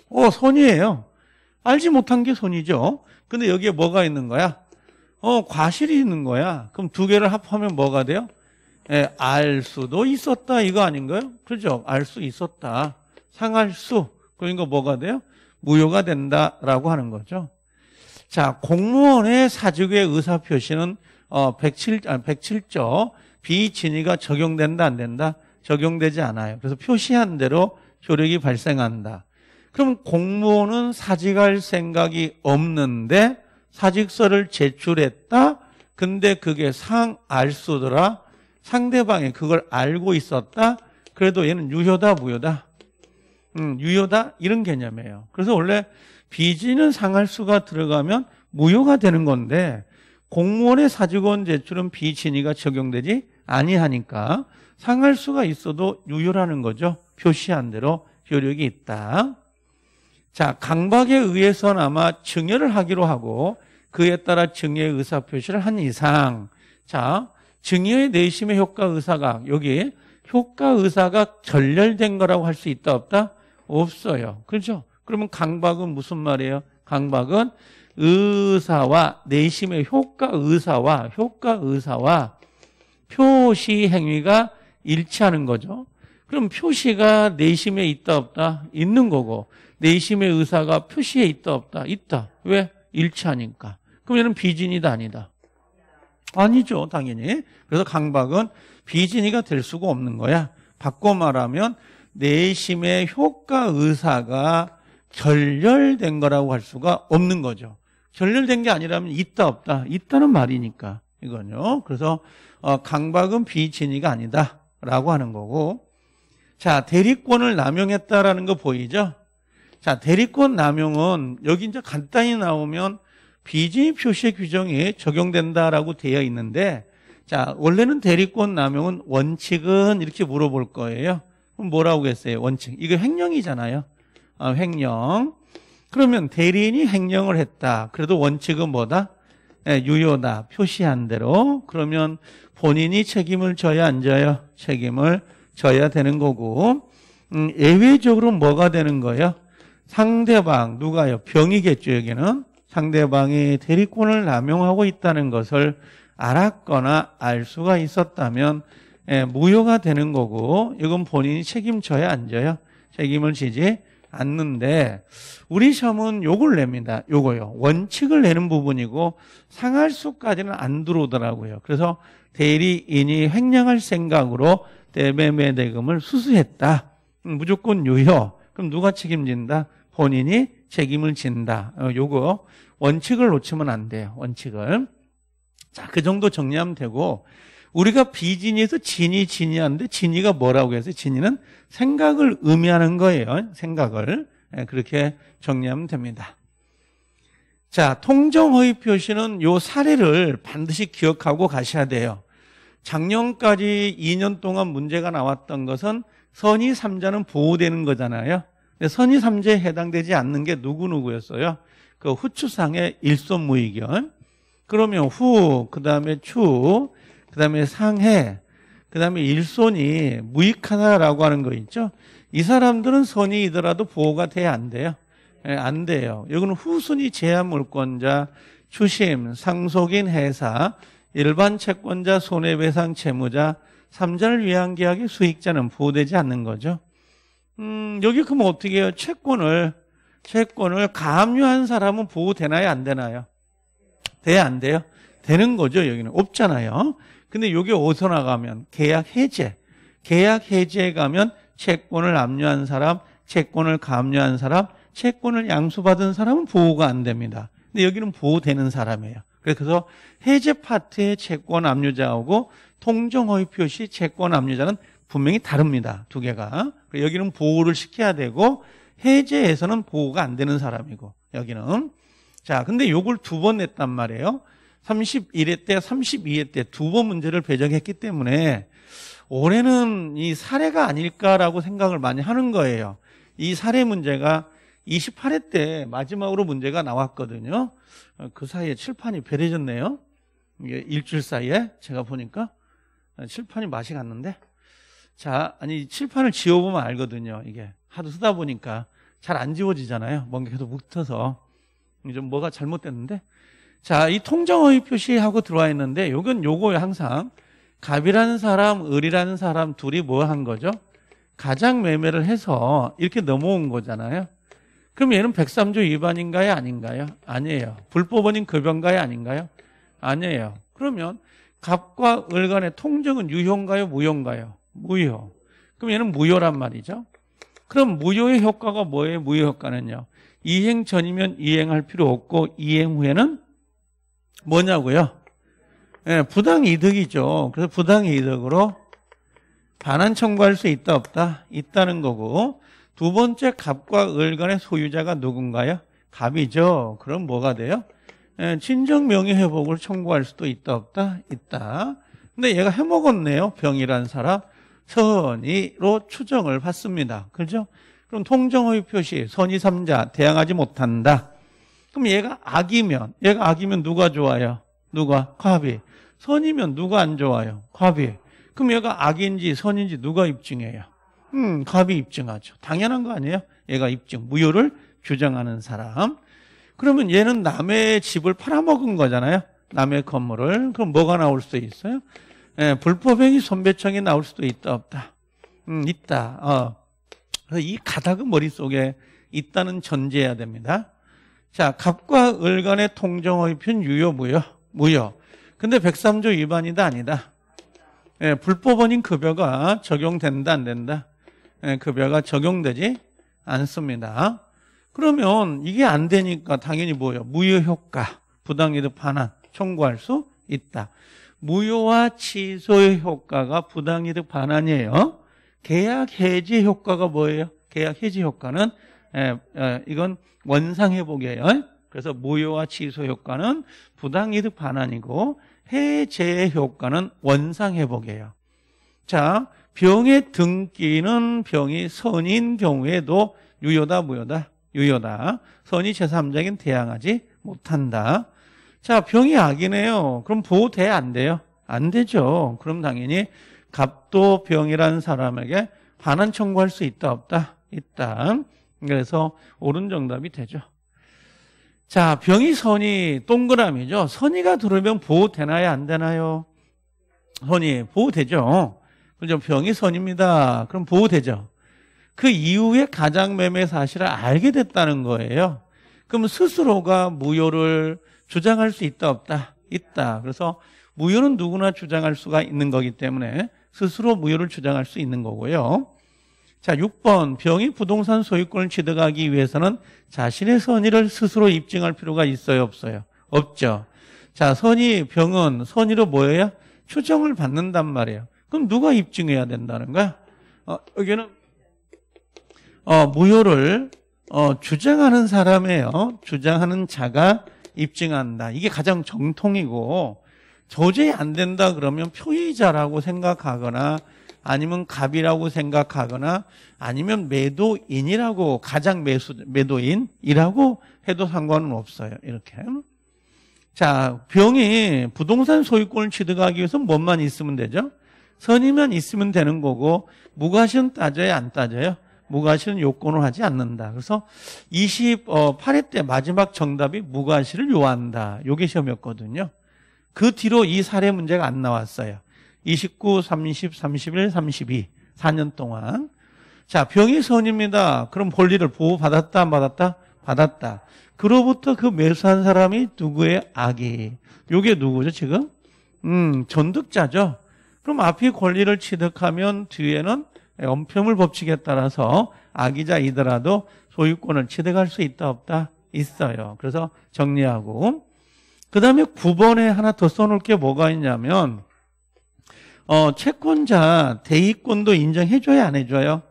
어, 선이에요. 알지 못한 게 선이죠. 근데 여기에 뭐가 있는 거야? 어, 과실이 있는 거야. 그럼 두 개를 합하면 뭐가 돼요? 예, 알 수도 있었다 이거 아닌가요? 그죠? 알 수 있었다. 상할 수. 그러니까 뭐가 돼요? 무효가 된다라고 하는 거죠. 자, 공무원의 사직의 의사표시는 어, 107, 아, 107조 비진위가 적용된다 안 된다? 적용되지 않아요. 그래서 표시한 대로 효력이 발생한다. 그럼 공무원은 사직할 생각이 없는데 사직서를 제출했다. 근데 그게 상알수더라. 상대방이 그걸 알고 있었다. 그래도 얘는 유효다 무효다. 음, 유효다 이런 개념이에요. 그래서 원래 비지는 상할수가 들어가면 무효가 되는 건데 공무원의 사직원 제출은 비진위가 적용되지 아니하니까 상할 수가 있어도 유효라는 거죠. 표시한 대로 효력이 있다. 자, 강박에 의해서는 아마 증여를 하기로 하고 그에 따라 증여의 의사 표시를 한 이상 자, 증여의 내심의 효과 의사가 여기 효과 의사가 전렬된 거라고 할 수 있다 없다? 없어요. 그렇죠? 그러면 강박은 무슨 말이에요? 강박은 의사와 내심의 효과 의사와 효과 의사와 표시 행위가 일치하는 거죠. 그럼 표시가 내심에 있다 없다 있는 거고 내심의 의사가 표시에 있다 없다 있다 왜 일치하니까 그럼 얘는 비진이다 아니다 아니죠 당연히 그래서 강박은 비진이가 될 수가 없는 거야 바꿔 말하면 내심의 효과 의사가 결렬된 거라고 할 수가 없는 거죠 결렬된 게 아니라면 있다 없다 있다는 말이니까 이건요 그래서 어, 강박은 비진위가 아니다라고 하는 거고 자 대리권을 남용했다라는 거 보이죠? 자 대리권 남용은 여기 이제 간단히 나오면 비진위 표시의 규정이 적용된다라고 되어 있는데 자 원래는 대리권 남용은 원칙은 이렇게 물어볼 거예요. 그럼 뭐라고 했어요? 원칙 이거 횡령이잖아요. 어, 횡령 그러면 대리인이 횡령을 했다. 그래도 원칙은 뭐다? 예, 유효다. 표시한 대로. 그러면 본인이 책임을 져야 앉아요. 책임을 져야 되는 거고 음, 예외적으로 뭐가 되는 거예요? 상대방 누가요? 병이겠죠 여기는 상대방이 대리권을 남용하고 있다는 것을 알았거나 알 수가 있었다면 예, 무효가 되는 거고 이건 본인이 책임져야 앉아요. 책임을 지지 않는데 우리 시험은 요걸 냅니다. 요거요. 원칙을 내는 부분이고 상할수까지는 안 들어오더라고요. 그래서 대리인이 횡령할 생각으로 대매매 대금을 수수했다. 음, 무조건 유효. 그럼 누가 책임진다? 본인이 책임을 진다. 어, 요거 원칙을 놓치면 안 돼요. 원칙을. 자, 그 정도 정리하면 되고 우리가 비진이에서 진이 진이 하는데 진이가 뭐라고 해서 진이는 생각을 의미하는 거예요. 생각을. 예, 그렇게 정리하면 됩니다. 자, 통정허위 표시는 요 사례를 반드시 기억하고 가셔야 돼요. 작년까지 2년 동안 문제가 나왔던 것은 선의 3자는 보호되는 거잖아요. 근데 선의 3자에 해당되지 않는 게 누구누구였어요? 그 후추상의 일손무의견. 그러면 후, 그 다음에 추, 그 다음에 상해, 그 다음에 일손이 무익하다라고 하는 거 있죠? 이 사람들은 선이이더라도 보호가 돼야 안 돼요. 네, 안 돼요. 이거는 후순위 제한 물권자, 추심, 상속인 회사, 일반 채권자, 손해배상 채무자, 삼자를 위한 계약의 수익자는 보호되지 않는 거죠. 음, 여기 그러면 어떻게 해요? 채권을, 채권을 감유한 사람은 보호되나요? 안 되나요? 돼야 안 돼요? 되는 거죠, 여기는. 없잖아요. 근데 이게 어디서 나가면 계약 해제. 계약 해제에 가면 채권을 압류한 사람, 채권을 감류한 사람, 채권을 양수받은 사람은 보호가 안 됩니다. 근데 여기는 보호되는 사람이에요. 그래서 해제 파트의 채권 압류자하고 통정허위 표시 채권 압류자는 분명히 다릅니다. 두 개가. 여기는 보호를 시켜야 되고 해제에서는 보호가 안 되는 사람이고 여기는 자, 근데 요걸 두 번 냈단 말이에요. 31회 때, 32회 때 두 번 문제를 배정했기 때문에 올해는 이 사례가 아닐까라고 생각을 많이 하는 거예요. 이 사례 문제가 28회 때 마지막으로 문제가 나왔거든요. 그 사이에 칠판이 배려졌네요. 이게 일주일 사이에 제가 보니까 칠판이 맛이 갔는데. 자, 아니 칠판을 지워보면 알거든요. 이게 하도 쓰다 보니까 잘 안 지워지잖아요. 뭔가 계속 묵혀서 좀 뭐가 잘못됐는데 자, 이 통정어의 표시하고 들어와 있는데 요건 요거 항상 갑이라는 사람, 을이라는 사람 둘이 뭐 한 거죠? 가장 매매를 해서 이렇게 넘어온 거잖아요. 그럼 얘는 103조 위반인가요? 아닌가요? 아니에요. 불법원인 급여인가요? 아닌가요? 아니에요. 그러면 갑과 을 간의 통정은 유효인가요? 무효인가요? 무효. 그럼 얘는 무효란 말이죠. 그럼 무효의 효과가 뭐예요? 무효 효과는요. 이행 전이면 이행할 필요 없고 이행 후에는 뭐냐고요? 예, 부당 이득이죠. 그래서 부당 이득으로 반환 청구할 수 있다 없다 있다는 거고 두 번째 갑과 을 간의 소유자가 누군가요? 갑이죠. 그럼 뭐가 돼요? 예, 친정 명의 회복을 청구할 수도 있다 없다 있다. 근데 얘가 해먹었네요. 병이란 사람 선의로 추정을 받습니다. 그죠? 그럼 통정의 표시 선의 3자 대항하지 못한다. 그럼 얘가 악이면 얘가 악이면 누가 좋아요? 누가? 과비. 선이면 누가 안 좋아요? 과비. 그럼 얘가 악인지 선인지 누가 입증해요? 음, 과비 입증하죠. 당연한 거 아니에요? 얘가 입증, 무효를 규정하는 사람. 그러면 얘는 남의 집을 팔아먹은 거잖아요. 남의 건물을. 그럼 뭐가 나올 수 있어요? 예, 불법행위 선배청이 나올 수도 있다, 없다. 음, 있다. 어. 그래서 이 가닥은 머릿속에 있다는 전제해야 됩니다. 자, 갑과 을 간의 통정허위편 유효 무효? 무효. 근데 103조 위반이다 아니다. 예, 불법원인 급여가 적용된다 안 된다? 예, 급여가 적용되지 않습니다. 그러면 이게 안 되니까 당연히 뭐예요? 무효 효과, 부당이득 반환 청구할 수 있다. 무효와 취소의 효과가 부당이득 반환이에요. 계약 해지 효과가 뭐예요? 계약 해지 효과는 예, 어, 이건 원상회복이에요. 예? 그래서 무효와 취소 효과는 부당이득 반환이고 해제 효과는 원상회복이에요. 자, 병의 등기는 병이 선인 경우에도 유효다 무효다 유효다. 선이 제3자에겐 대항하지 못한다. 자, 병이 악이네요. 그럼 보호돼 안 돼요? 안 되죠. 그럼 당연히 갑도 병이라는 사람에게 반환 청구할 수 있다 없다? 있다. 그래서 옳은 정답이 되죠. 자, 병이 선이 동그라미죠. 선이가 들어오면 보호되나요? 안 되나요? 선이 보호되죠. 그죠? 병이 선입니다. 그럼 보호되죠. 그 이후에 가장 매매 사실을 알게 됐다는 거예요. 그럼 스스로가 무효를 주장할 수 있다 없다? 있다. 그래서 무효는 누구나 주장할 수가 있는 거기 때문에 스스로 무효를 주장할 수 있는 거고요. 자, 6번 병이 부동산 소유권을 취득하기 위해서는 자신의 선의를 스스로 입증할 필요가 있어요, 없어요? 없죠. 자, 선의 병은 선의로 뭐예요? 추정을 받는단 말이에요. 그럼 누가 입증해야 된다는 거야? 어, 여기는 어, 무효를 어, 주장하는 사람이에요. 주장하는 자가 입증한다. 이게 가장 정통이고 저죄 안 된다 그러면 표의자라고 생각하거나 아니면 갑이라고 생각하거나 아니면 매도인이라고 가장 매수, 매도인이라고 해도 상관은 없어요. 이렇게. 자, 병이 부동산 소유권을 취득하기 위해서 뭔만 있으면 되죠? 선이면 있으면 되는 거고 무과실은 따져야 안 따져요? 무과실은 요건을 하지 않는다. 그래서 28회 때 마지막 정답이 무과실을 요한다. 요게 시험이었거든요. 그 뒤로 이 사례 문제가 안 나왔어요. 29, 30, 31, 32. 4년 동안. 자, 병이 선입니다. 그럼 권리를 보호받았다, 안 받았다? 받았다. 그로부터 그 매수한 사람이 누구의 악이? 요게 누구죠, 지금? 음, 전득자죠. 그럼 앞이 권리를 취득하면 뒤에는 엄표물 법칙에 따라서 아기자이더라도 소유권을 취득할 수 있다 없다 있어요. 그래서 정리하고 그 다음에 9번에 하나 더 써놓을 게 뭐가 있냐면 어, 채권자 대위권도 인정해줘야 안 해줘요?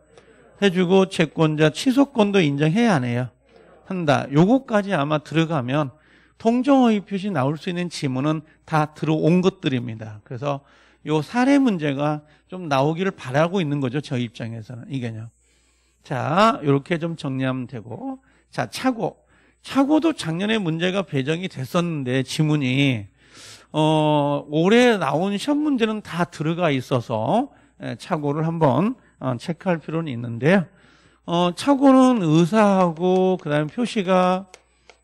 해주고 채권자 취소권도 인정해야 안 해요? 한다. 요거까지 아마 들어가면 통정의 표시 나올 수 있는 지문은 다 들어온 것들입니다. 그래서 요 사례 문제가 좀 나오기를 바라고 있는 거죠. 저희 입장에서는 이게요 자, 요렇게 좀 정리하면 되고. 자, 차고. 차고도 작년에 문제가 배정이 됐었는데 지문이 어, 올해 나온 시험 문제는 다 들어가 있어서 예, 착오를 한번 어, 체크할 필요는 있는데요. 어, 착오는 의사하고 그다음에 표시가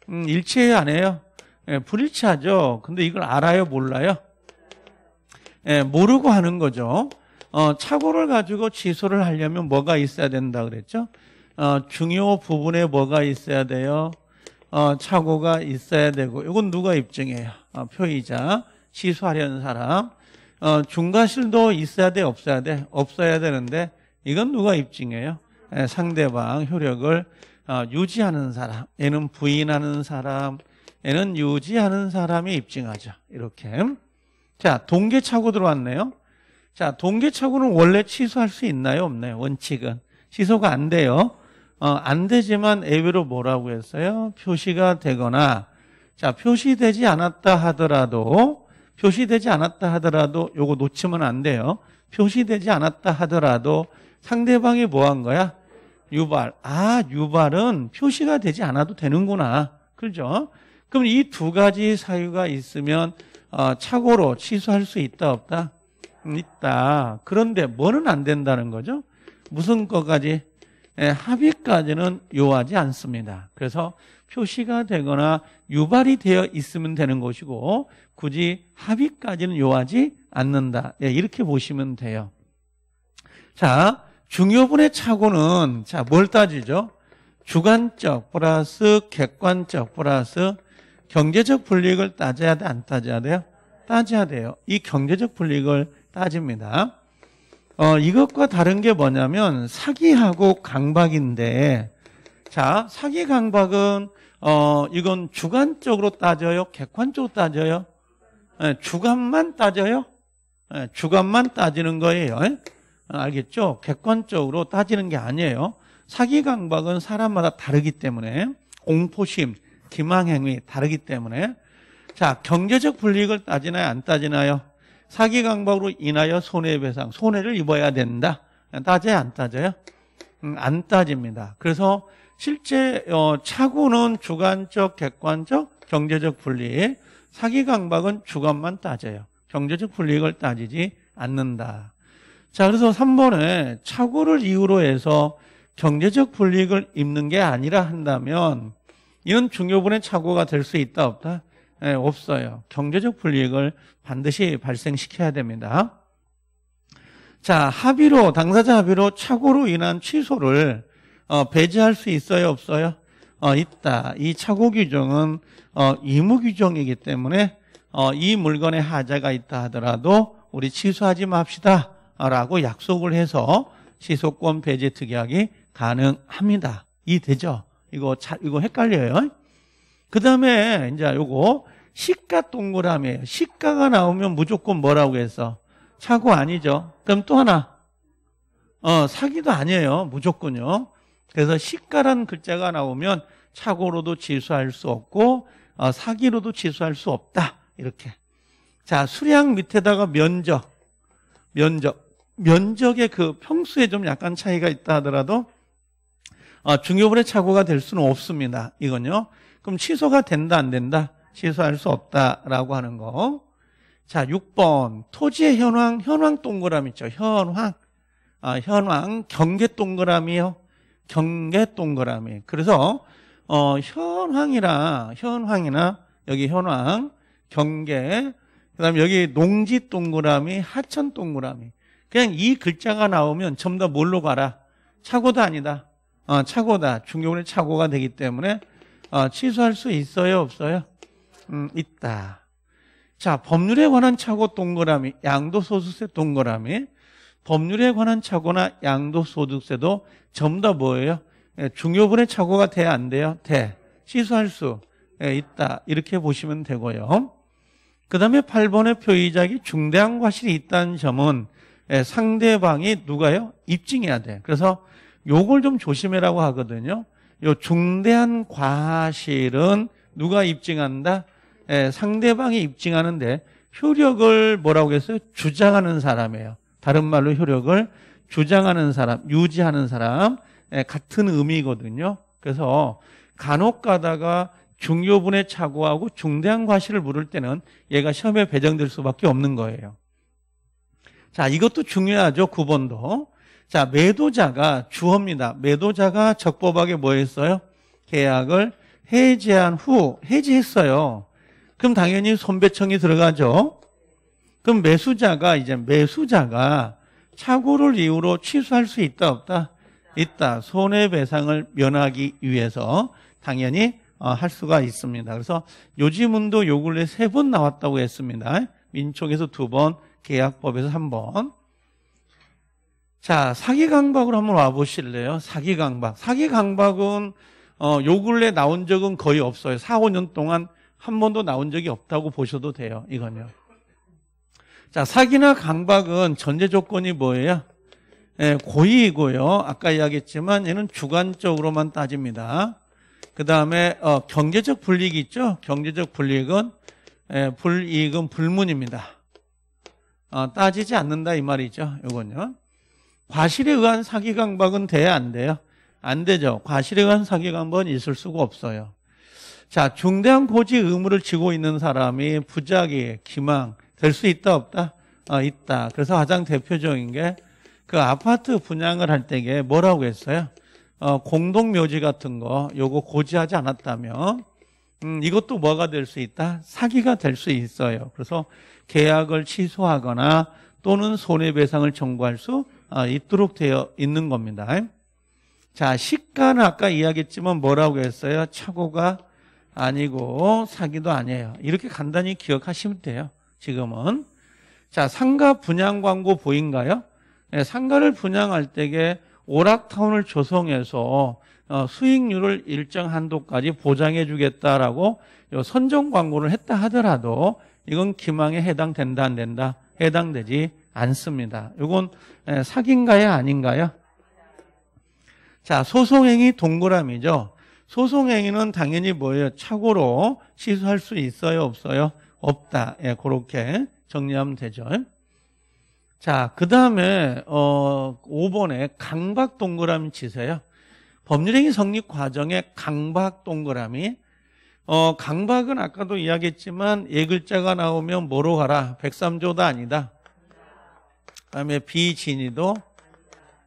음, 일치해안 해요. 예, 불일치하죠. 근데 이걸 알아요, 몰라요? 예, 모르고 하는 거죠. 어, 착오를 가지고 취소를 하려면 뭐가 있어야 된다 그랬죠? 어, 중요 부분에 뭐가 있어야 돼요? 어, 착오가 있어야 되고 이건 누가 입증해요? 어, 표의자, 시수하려는 사람. 어, 중과실도 있어야 돼, 없어야 돼? 없어야 되는데 이건 누가 입증해요? 예, 상대방 효력을 유지하는 사람, 얘는 부인하는 사람, 얘는 유지하는 사람이 입증하죠. 이렇게. 자, 동계착오 들어왔네요. 자, 동계착오는 원래 취소할 수 있나요? 없나요? 원칙은. 취소가 안 돼요. 어, 안 되지만 예외로 뭐라고 했어요? 표시가 되거나 자 표시되지 않았다 하더라도 표시되지 않았다 하더라도 요거 놓치면 안 돼요. 표시되지 않았다 하더라도 상대방이 뭐 한 거야? 유발. 아 유발은 표시가 되지 않아도 되는구나. 그죠? 그럼 이 두 가지 사유가 있으면 어, 착오로 취소할 수 있다 없다? 있다. 그런데 뭐는 안 된다는 거죠? 무슨 것까지? 예, 합의까지는 요하지 않습니다. 그래서 표시가 되거나 유발이 되어 있으면 되는 것이고 굳이 합의까지는 요하지 않는다. 예, 이렇게 보시면 돼요. 자, 중요분의 차고는 자, 뭘 따지죠? 주관적 플러스 객관적 플러스 경제적 불이익을 따져야 돼안 따져야 돼요? 따져야 돼요. 이 경제적 불이익을 따집니다. 어, 이것과 다른 게 뭐냐면 사기하고 강박인데 자, 사기 강박은 어, 이건 주관적으로 따져요? 객관적으로 따져요? 예, 주관만 따져요? 예, 주관만 따지는 거예요. 예? 어, 알겠죠? 객관적으로 따지는 게 아니에요. 사기 강박은 사람마다 다르기 때문에 공포심, 기망 행위 다르기 때문에 자, 경제적 불이익을 따지나요? 안 따지나요? 사기 강박으로 인하여 손해배상, 손해를 입어야 된다. 따져요? 안 따져요? 음, 안 따집니다. 그래서 실제 어, 차고는 주관적, 객관적, 경제적 불리익, 사기 강박은 주관만 따져요. 경제적 불리익을 따지지 않는다. 자, 그래서 3번에 착오를 이유로 해서 경제적 불리익을 입는 게 아니라 한다면 이런 중요분의 착오가 될 수 있다 없다? 예, 없어요. 경제적 불이익을 반드시 발생시켜야 됩니다. 자, 합의로, 당사자 합의로 착오로 인한 취소를 어, 배제할 수 있어요, 없어요? 어, 있다. 이 착오 규정은 어, 의무 규정이기 때문에 어, 이 물건에 하자가 있다 하더라도 우리 취소하지 맙시다. 라고 약속을 해서 취소권 배제 특약이 가능합니다. 이 되죠? 이거 자, 이거 헷갈려요. 그 다음에 이제 요거 시가 동그라미예요. 시가가 나오면 무조건 뭐라고 해서 차고 아니죠. 그럼 또 하나 어, 사기도 아니에요. 무조건요. 그래서 시가란 글자가 나오면 착오로도 취소할 수 없고 어, 사기로도 취소할 수 없다. 이렇게. 자, 수량 밑에다가 면적. 면적. 면적의 그 평수에 좀 약간 차이가 있다 하더라도 어, 중요분의 착오가 될 수는 없습니다. 이건요. 그럼 취소가 된다 안 된다? 취소할 수 없다라고 하는 거. 자, 6번. 토지의 현황, 현황 동그라미 있죠. 현황. 아, 현황, 경계 동그라미요. 경계 동그라미. 그래서, 어, 현황이라, 현황이나, 여기 현황, 경계, 그 다음에 여기 농지 동그라미, 하천 동그라미. 그냥 이 글자가 나오면 전부 다 뭘로 가라? 차고도 아니다. 어, 차고다. 중개물의 차고가 되기 때문에 어, 취소할 수 있어요, 없어요? 음, 있다. 자, 법률에 관한 착오 동그라미, 양도소득세 동그라미, 법률에 관한 착오나 양도소득세도 전부 다 뭐예요? 예, 중요분의 착오가 돼야 안 돼요? 돼. 시수할 수 예, 있다. 이렇게 보시면 되고요. 그 다음에 8번의 표의작이 중대한 과실이 있다는 점은 예, 상대방이 누가요? 입증해야 돼. 그래서 요걸 좀 조심해라고 하거든요. 요 중대한 과실은 누가 입증한다? 예, 상대방이 입증하는데 효력을 뭐라고 했어요? 주장하는 사람이에요. 다른 말로 효력을 주장하는 사람, 유지하는 사람 예, 같은 의미거든요. 그래서 간혹 가다가 중요분의 착오하고 중대한 과실을 물을 때는 얘가 시험에 배정될 수밖에 없는 거예요. 자, 이것도 중요하죠. 9번도. 자, 매도자가 주어입니다. 매도자가 적법하게 뭐 했어요? 계약을 해지한 후 해지했어요. 그럼 당연히 손배청이 들어가죠. 그럼 매수자가 이제 매수자가 착오를 이유로 취소할 수 있다 없다 있다 손해배상을 면하기 위해서 당연히 어, 할 수가 있습니다. 그래서 요지문도 요 근래 세 번 나왔다고 했습니다. 민총에서두 번, 계약법에서 한 번. 자, 사기 강박으로 한번 와 보실래요? 사기 강박. 사기 강박은 어, 요 근래 나온 적은 거의 없어요. 4, 5년 동안 한 번도 나온 적이 없다고 보셔도 돼요. 이건요. 자, 사기나 강박은 전제 조건이 뭐예요? 예, 고의이고요. 아까 이야기했지만 얘는 주관적으로만 따집니다. 그 다음에 어, 경제적 불이익 있죠. 경제적 불이익은 예, 불이익은 불문입니다. 어, 따지지 않는다 이 말이죠. 요건요. 과실에 의한 사기 강박은 돼야 안 돼요. 안 되죠. 과실에 의한 사기 강박은 있을 수가 없어요. 자, 중대한 고지 의무를 지고 있는 사람이 부작위, 기망, 될 수 있다, 없다? 어, 있다. 그래서 가장 대표적인 게 그 아파트 분양을 할 때에 뭐라고 했어요? 어, 공동묘지 같은 거, 요거 고지하지 않았다면, 음, 이것도 뭐가 될 수 있다? 사기가 될 수 있어요. 그래서 계약을 취소하거나 또는 손해배상을 청구할 수 아, 있도록 되어 있는 겁니다. 자, 시가는 아까 이야기했지만 뭐라고 했어요? 착오가 아니고 사기도 아니에요. 이렇게 간단히 기억하시면 돼요. 지금은. 자, 상가 분양 광고 보인가요? 네, 상가를 분양할 때에 오락타운을 조성해서 어, 수익률을 일정 한도까지 보장해 주겠다라고 선정 광고를 했다 하더라도 이건 기망에 해당된다 안 된다 해당되지 않습니다. 이건 예, 사기인가요 아닌가요? 자 소송행위 동그라미죠. 소송 행위는 당연히 뭐예요? 착오로 취소할 수 있어요, 없어요? 없다. 예, 그렇게 정리하면 되죠. 자, 그 다음에 어 5번에 강박 동그라미 치세요. 법률행위 성립 과정에 강박 동그라미. 어 강박은 아까도 이야기했지만 예 글자가 나오면 뭐로 가라? 103조도 아니다. 그다음에 비진이도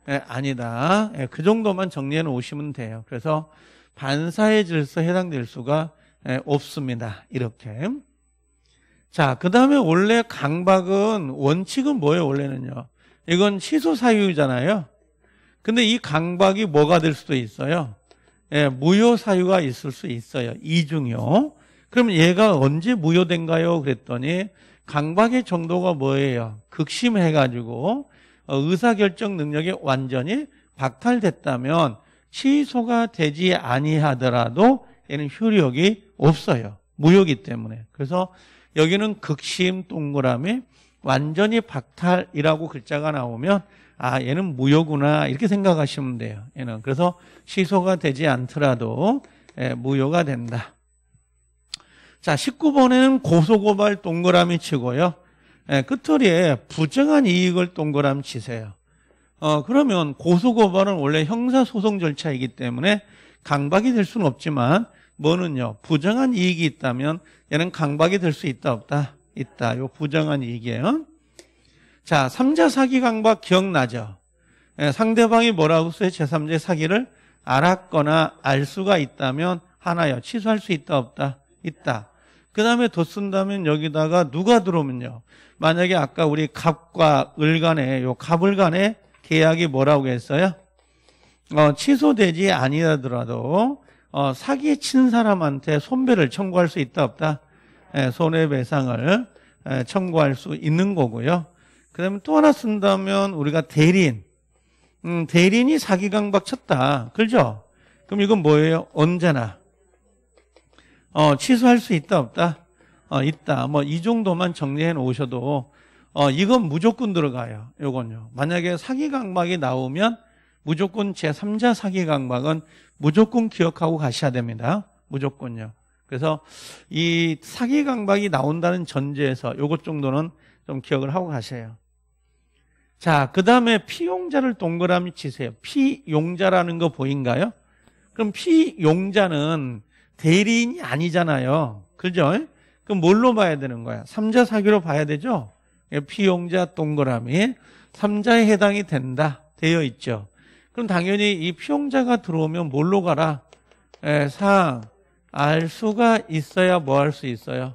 예, 아니다. 예, 그 정도만 정리해 놓으시면 돼요. 그래서 반사의 질서 해당될 수가 없습니다. 이렇게. 자, 그 다음에 원래 강박은 원칙은 뭐예요, 원래는요? 이건 시소 사유잖아요. 근데 이 강박이 뭐가 될 수도 있어요? 예, 무효 사유가 있을 수 있어요. 이중요. 그럼 얘가 언제 무효된가요? 그랬더니 강박의 정도가 뭐예요? 극심해가지고 어, 의사결정 능력이 완전히 박탈됐다면 취소가 되지 아니하더라도 얘는 효력이 없어요. 무효기 때문에. 그래서 여기는 극심 동그라미 완전히 박탈이라고 글자가 나오면 아 얘는 무효구나 이렇게 생각하시면 돼요. 얘는 그래서 취소가 되지 않더라도 예, 무효가 된다. 자 19번에는 고소고발 동그라미 치고요. 예, 끝털이에 부정한 이익을 동그라미 치세요. 어, 그러면 고소고발은 원래 형사소송 절차이기 때문에 강박이 될 수는 없지만 뭐는요 부정한 이익이 있다면 얘는 강박이 될 수 있다 없다 있다 요 부정한 이익이에요 자 3자 사기 강박 기억나죠 예, 상대방이 뭐라고 써요 제3자의 사기를 알았거나 알 수가 있다면 하나요 취소할 수 있다 없다 있다 그 다음에 더 쓴다면 여기다가 누가 들어오면요 만약에 아까 우리 갑과 을 간에 요 갑을 간에 계약이 뭐라고 했어요? 어, 취소되지 아니하더라도 어, 사기 친 사람한테 손배를 청구할 수 있다 없다 예, 손해배상을 예, 청구할 수 있는 거고요. 그다음에 또 하나 쓴다면 우리가 대리인 음, 대리인이 사기 강박 쳤다 그죠? 그럼 이건 뭐예요? 언제나 어, 취소할 수 있다 없다 어, 있다 뭐 이 정도만 정리해 놓으셔도 어, 이건 무조건 들어가요. 요건요. 만약에 사기 강박이 나오면 무조건 제3자 사기 강박은 무조건 기억하고 가셔야 됩니다. 무조건요. 그래서 이 사기 강박이 나온다는 전제에서 요것 정도는 좀 기억을 하고 가세요. 자, 그 다음에 피용자를 동그라미 치세요. 피용자라는 거 보인가요? 그럼 피용자는 대리인이 아니잖아요. 그죠? 그럼 뭘로 봐야 되는 거야? 3자 사기로 봐야 되죠? 피용자 동그라미 3자에 해당이 된다 되어 있죠. 그럼 당연히 이 피용자가 들어오면 뭘로 가라? 에, 상, 알 수가 있어야 뭐 할 수 있어요?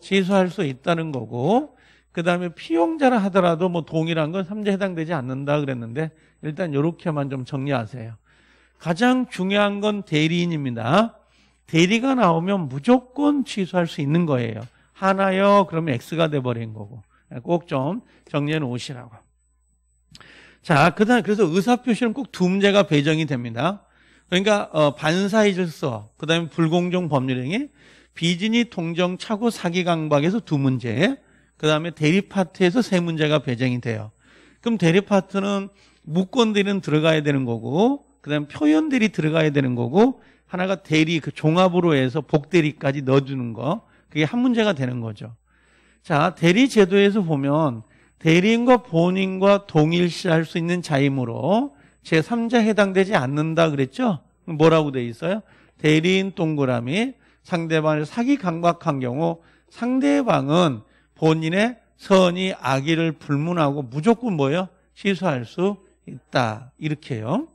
취소할 수 있다는 거고 그 다음에 피용자라 하더라도 뭐 동일한 건 3자 에 해당되지 않는다 그랬는데 일단 이렇게만 좀 정리하세요. 가장 중요한 건 대리인입니다. 대리가 나오면 무조건 취소할 수 있는 거예요. 하나요? 그러면 X가 돼버린 거고. 꼭좀 정리해 놓으시라고. 자, 그다음 에 그래서 의사 표시는 꼭 두 문제가 배정이 됩니다. 그러니까 어, 반사의 질서, 그다음에 불공정 법률행위, 비즈니 통정 차고 사기 강박에서 두 문제, 그다음에 대리 파트에서 세 문제가 배정이 돼요. 그럼 대리 파트는 무권들은 들어가야 되는 거고, 그다음 에 표현들이 들어가야 되는 거고, 하나가 대리 그 종합으로 해서 복대리까지 넣어주는 거, 그게 한 문제가 되는 거죠. 자, 대리 제도에서 보면 대리인과 본인과 동일시할 수 있는 자이므로 제3자 해당되지 않는다 그랬죠? 뭐라고 돼 있어요? 대리인 동그라미 상대방을 사기 강박한 경우 상대방은 본인의 선이 악의를 불문하고 무조건 뭐예요? 취소할수 있다. 이렇게요.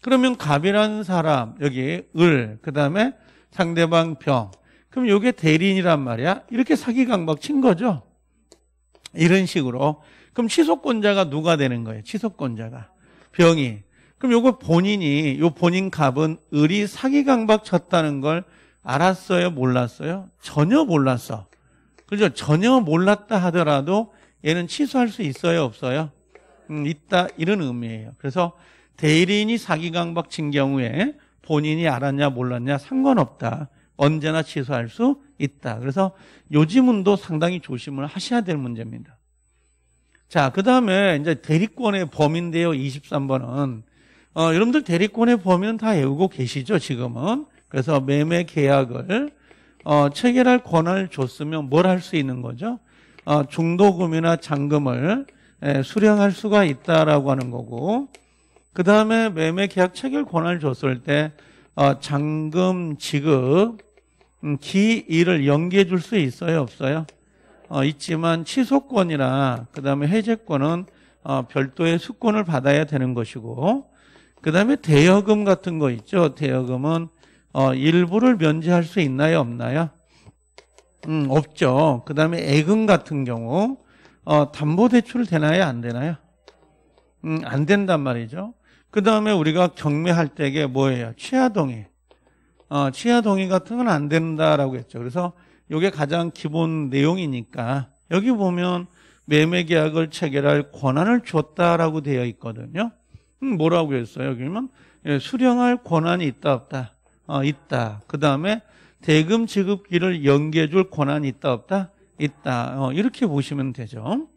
그러면 갑이라는 사람, 여기 을, 그 다음에 상대방 병, 그럼 이게 대리인이란 말이야. 이렇게 사기 강박 친 거죠. 이런 식으로. 그럼 취소권자가 누가 되는 거예요? 취소권자가. 병이. 그럼 요거 본인이 요 본인 값은 을이 사기 강박 쳤다는 걸 알았어요? 몰랐어요? 전혀 몰랐어. 그죠? 전혀 몰랐다 하더라도 얘는 취소할 수 있어요? 없어요? 음, 있다 이런 의미예요. 그래서 대리인이 사기 강박 친 경우에 본인이 알았냐 몰랐냐 상관없다. 언제나 취소할 수 있다. 그래서 요지문도 상당히 조심을 하셔야 될 문제입니다. 자, 그 다음에 이제 대리권의 범인데요. 23번은. 어, 여러분들 대리권의 범위는 다 외우고 계시죠, 지금은? 그래서 매매 계약을, 어, 체결할 권한을 줬으면 뭘 할 수 있는 거죠? 어, 중도금이나 잔금을 예, 수령할 수가 있다라고 하는 거고, 그 다음에 매매 계약 체결 권한을 줬을 때, 어, 잔금 지급 음, 기일을 연기해 줄 수 있어요 없어요? 어, 있지만 취소권이나 그 다음에 해제권은 어, 별도의 수권을 받아야 되는 것이고 그 다음에 대여금 같은 거 있죠 대여금은 어, 일부를 면제할 수 있나요 없나요? 음, 없죠 그 다음에 애금 같은 경우 어, 담보대출 되나요 안 되나요? 음, 안 된단 말이죠 그 다음에 우리가 경매할 때게 뭐예요? 취하동의. 어, 취하동의 같은 건 안 된다라고 했죠. 그래서 이게 가장 기본 내용이니까 여기 보면 매매 계약을 체결할 권한을 줬다라고 되어 있거든요. 음, 뭐라고 했어요? 여기면 예, 수령할 권한이 있다 없다. 어, 있다. 그 다음에 대금 지급기를 연계해 줄 권한이 있다 없다. 있다. 어, 이렇게 보시면 되죠.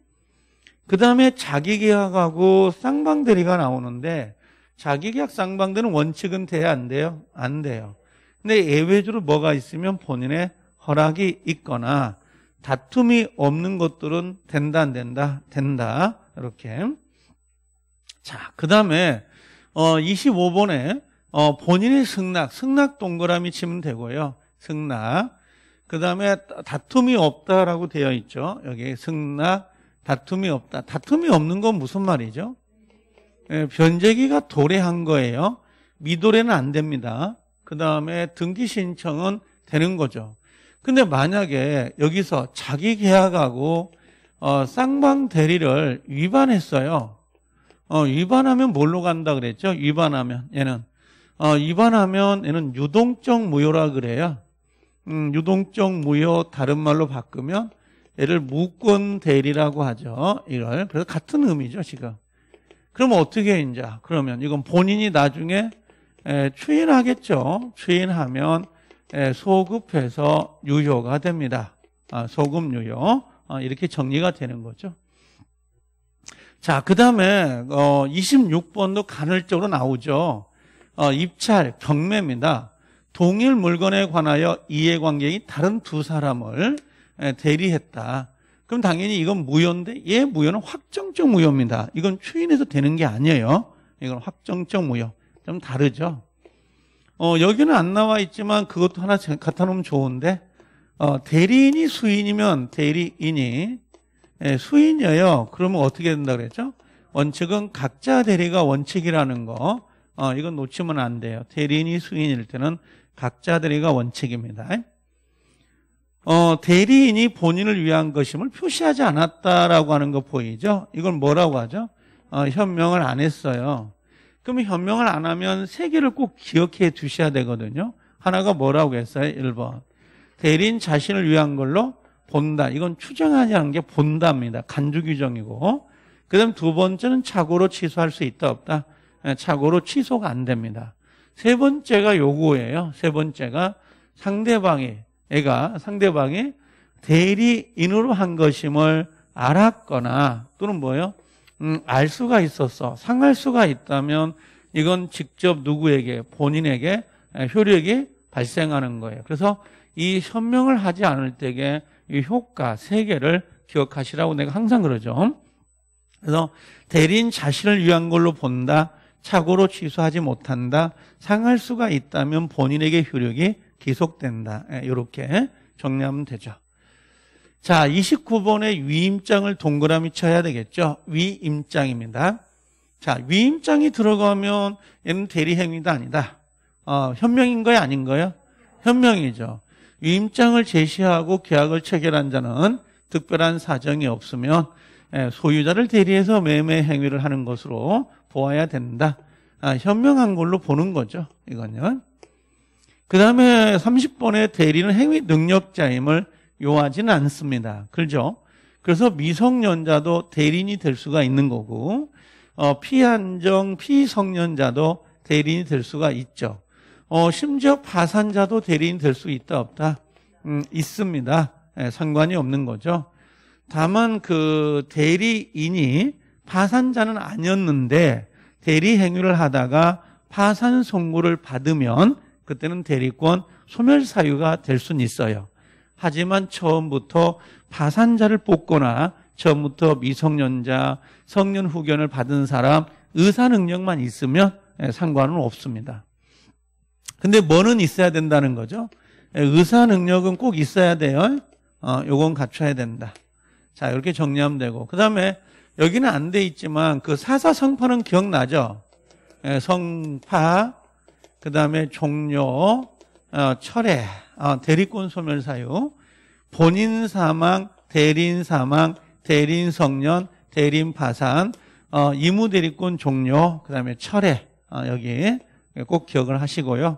그 다음에 자기계약하고 쌍방대리가 나오는데 자기계약 쌍방되는 원칙은 돼야 안 돼요? 안 돼요. 근데 예외적으로 뭐가 있으면 본인의 허락이 있거나 다툼이 없는 것들은 된다 안 된다? 된다. 이렇게. 자, 그다음에 어 25번에 어 본인의 승낙, 승낙 동그라미 치면 되고요. 승낙. 그다음에 다툼이 없다라고 되어 있죠. 여기 승낙, 다툼이 없다. 다툼이 없는 건 무슨 말이죠? 예, 변제기가 도래한 거예요. 미도래는 안 됩니다. 그 다음에 등기 신청은 되는 거죠. 근데 만약에 여기서 자기 계약하고 어, 쌍방 대리를 위반했어요. 어, 위반하면 뭘로 간다 그랬죠? 위반하면 얘는 어, 위반하면 얘는 유동적 무효라 그래요. 음, 유동적 무효 다른 말로 바꾸면 얘를 무권 대리라고 하죠. 이걸 그래서 같은 의미죠 지금. 그러면 어떻게 이제 그러면 이건 본인이 나중에 추인하겠죠. 추인하면 소급해서 유효가 됩니다. 아, 소급 유효 아, 이렇게 정리가 되는 거죠. 자, 그 다음에 26번도 어, 간헐적으로 나오죠. 어, 입찰, 경매입니다. 동일 물건에 관하여 이해관계인 다른 두 사람을 대리했다. 그럼 당연히 이건 무효인데 얘 무효는 확정적 무효입니다. 이건 추인해서 되는 게 아니에요. 이건 확정적 무효. 좀 다르죠. 어, 여기는 안 나와 있지만 그것도 하나 갖다 놓으면 좋은데 어, 대리인이 수인이면 대리인이 예, 수인이에요. 그러면 어떻게 된다 그랬죠? 원칙은 각자 대리가 원칙이라는 거. 어, 이건 놓치면 안 돼요. 대리인이 수인일 때는 각자 대리가 원칙입니다. 어, 대리인이 본인을 위한 것임을 표시하지 않았다라고 하는 거 보이죠? 이건 뭐라고 하죠? 어, 현명을 안 했어요. 그러면 현명을 안 하면 세 개를 꼭 기억해 두셔야 되거든요. 하나가 뭐라고 했어요? 1번. 대리인 자신을 위한 걸로 본다. 이건 추정하지 않은 게본답니다 간주 규정이고. 그 다음 두 번째는 착오로 취소할 수 있다 없다. 예, 착오로 취소가 안 됩니다. 세 번째가 요구예요. 세 번째가 상대방이 애가 상대방이 대리인으로 한 것임을 알았거나 또는 뭐예요? 음, 알 수가 있었어. 상할 수가 있다면 이건 직접 누구에게 본인에게 효력이 발생하는 거예요. 그래서 이 현명을 하지 않을 때에 이 효과 세 개를 기억하시라고 내가 항상 그러죠. 그래서 대리인 자신을 위한 걸로 본다. 착오로 취소하지 못한다. 상할 수가 있다면 본인에게 효력이 기속된다. 이렇게 예, 예, 정리하면 되죠. 자, 29번의 위임장을 동그라미 쳐야 되겠죠. 위임장입니다. 자, 위임장이 들어가면 얘는 대리행위도 아니다. 어, 현명인 거야 아닌 거야 현명이죠. 위임장을 제시하고 계약을 체결한 자는 특별한 사정이 없으면 예, 소유자를 대리해서 매매 행위를 하는 것으로 보아야 된다. 아, 현명한 걸로 보는 거죠. 이거는 그 다음에 30번의 대리는 행위 능력자임을 요하지는 않습니다. 그렇죠? 그래서 미성년자도 대리인이 될 수가 있는 거고 어, 피한정 피성년자도 대리인이 될 수가 있죠. 어, 심지어 파산자도 대리인이 될 수 있다 없다 음, 있습니다. 예, 상관이 없는 거죠. 다만 그 대리인이 파산자는 아니었는데 대리 행위를 하다가 파산 선고를 받으면 그때는 대리권 소멸 사유가 될 수는 있어요. 하지만 처음부터 파산자를 뽑거나 처음부터 미성년자, 성년 후견을 받은 사람, 의사 능력만 있으면 예, 상관은 없습니다. 근데 뭐는 있어야 된다는 거죠? 예, 의사 능력은 꼭 있어야 돼요. 어, 요건 갖춰야 된다. 자, 이렇게 정리하면 되고. 그 다음에 여기는 안 돼 있지만 그 사사 성파는 기억나죠? 예, 성파, 그 다음에 종료, 어, 철회, 어, 대리권 소멸 사유, 본인 사망, 대리인 사망, 대리인 성년, 대리인 파산, 어, 이무 대리권 종료, 그 다음에 철회, 어, 여기 꼭 기억을 하시고요.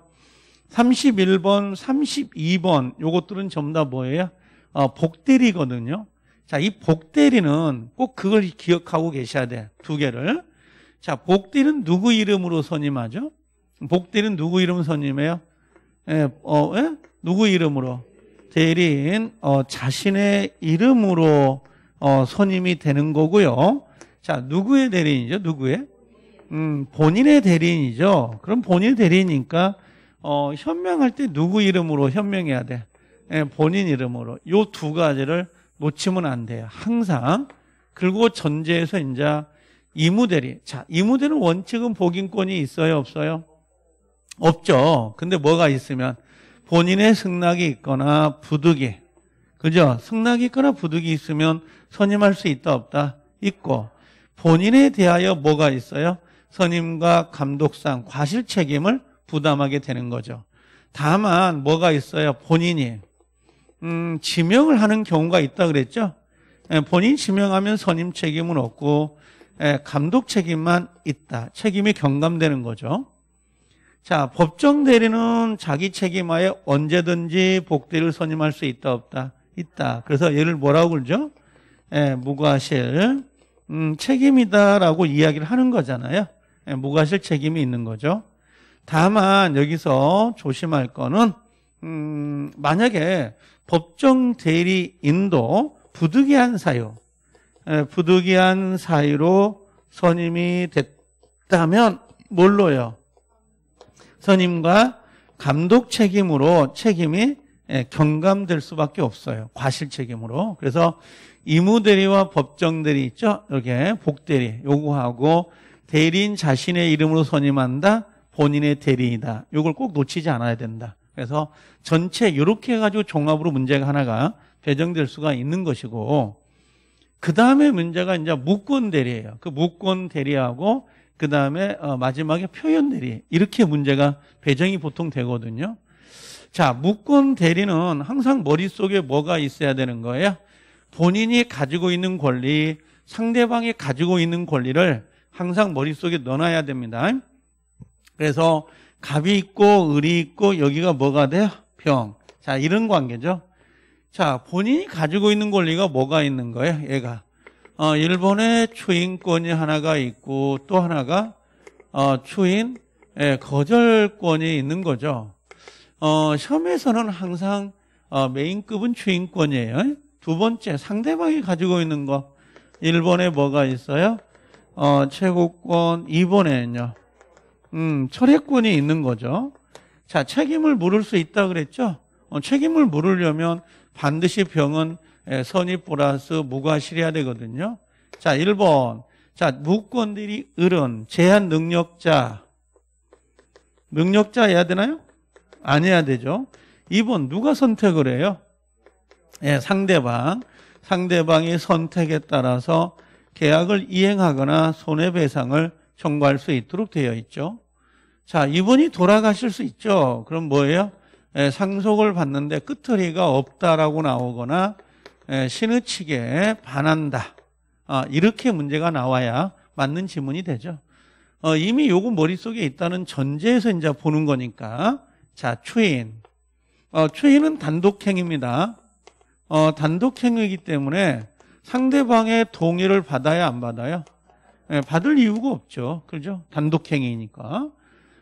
31번, 32번, 요것들은 전부 다 뭐예요? 어, 복대리거든요. 자, 이 복대리는 꼭 그걸 기억하고 계셔야 돼. 두 개를. 자, 복대리는 누구 이름으로 선임하죠? 복들는 누구 이름 선임해요? 예, 어, 예? 누구 이름으로? 대리인 어, 자신의 이름으로 어, 선임이 되는 거고요. 자, 누구의 대리인이죠? 누구의? 음, 본인의 대리인이죠. 그럼 본인의 대리인이니까 어, 현명할 때 누구 이름으로 현명해야 돼? 예, 본인 이름으로. 요 두 가지를 놓치면 안 돼요. 항상. 그리고 전제에서 이제 이무대리. 자, 이무대는 원칙은 복인권이 있어요, 없어요? 없죠. 근데 뭐가 있으면 본인의 승낙이 있거나 부득이 그죠? 승낙이 있거나 부득이 있으면 선임할 수 있다 없다 있고 본인에 대하여 뭐가 있어요? 선임과 감독상 과실 책임을 부담하게 되는 거죠. 다만 뭐가 있어요? 본인이 음, 지명을 하는 경우가 있다 그랬죠? 예, 본인 지명하면 선임 책임은 없고 예, 감독 책임만 있다. 책임이 경감되는 거죠. 자, 법정 대리는 자기 책임하에 언제든지 복대를 선임할 수 있다 없다 있다. 그래서 얘를 뭐라고 그러죠? 예, 무과실 음, 책임이다라고 이야기를 하는 거잖아요. 예, 무과실 책임이 있는 거죠. 다만 여기서 조심할 거는 음, 만약에 법정 대리인도 부득이한 사유, 예, 부득이한 사유로 선임이 됐다면 뭘로요? 선임과 감독 책임으로 책임이 예, 경감될 수밖에 없어요. 과실 책임으로. 그래서 이무대리와 법정대리 있죠? 이렇게 복대리 요구하고 대리인 자신의 이름으로 선임한다. 본인의 대리이다. 이걸 꼭 놓치지 않아야 된다. 그래서 전체 이렇게 해가지고 종합으로 문제가 하나가 배정될 수가 있는 것이고 그 다음에 문제가 이제 무권 대리예요. 그 무권 대리하고 그 다음에 어, 마지막에 표현 대리 이렇게 문제가 배정이 보통 되거든요. 자, 무권 대리는 항상 머릿속에 뭐가 있어야 되는 거예요? 본인이 가지고 있는 권리, 상대방이 가지고 있는 권리를 항상 머릿속에 넣어놔야 됩니다. 그래서 갑이 있고 을이 있고 여기가 뭐가 돼요? 병. 자, 이런 관계죠. 자, 본인이 가지고 있는 권리가 뭐가 있는 거예요? 얘가 어, 일본의 추인권이 하나가 있고 또 하나가 어, 추인 예, 거절권이 있는 거죠. 어, 시험에서는 항상 어, 메인급은 추인권이에요. 두 번째 상대방이 가지고 있는 거 일본에 뭐가 있어요? 어, 최고권 2번에는요. 음, 철회권이 있는 거죠. 자 책임을 물을 수 있다 그랬죠. 어, 책임을 물으려면 반드시 병은 예, 선입 플러스 무과 실해야 되거든요. 자, 1번. 자, 무권들이 을은 제한 능력자. 능력자 해야 되나요? 안 해야 되죠. 2번 누가 선택을 해요? 예, 상대방. 상대방의 선택에 따라서 계약을 이행하거나 손해배상을 청구할 수 있도록 되어 있죠. 자, 이분이 돌아가실 수 있죠. 그럼 뭐예요? 예, 상속을 받는데 끄트리가 없다라고 나오거나 신의 측에 반한다. 아, 이렇게 문제가 나와야 맞는 지문이 되죠. 어, 이미 요거 머릿속에 있다는 전제에서 이제 보는 거니까. 자, 추인. 어, 추인은 단독행위입니다. 어, 단독행위이기 때문에 상대방의 동의를 받아야 안 받아요? 예, 받을 이유가 없죠. 그죠? 단독행위니까.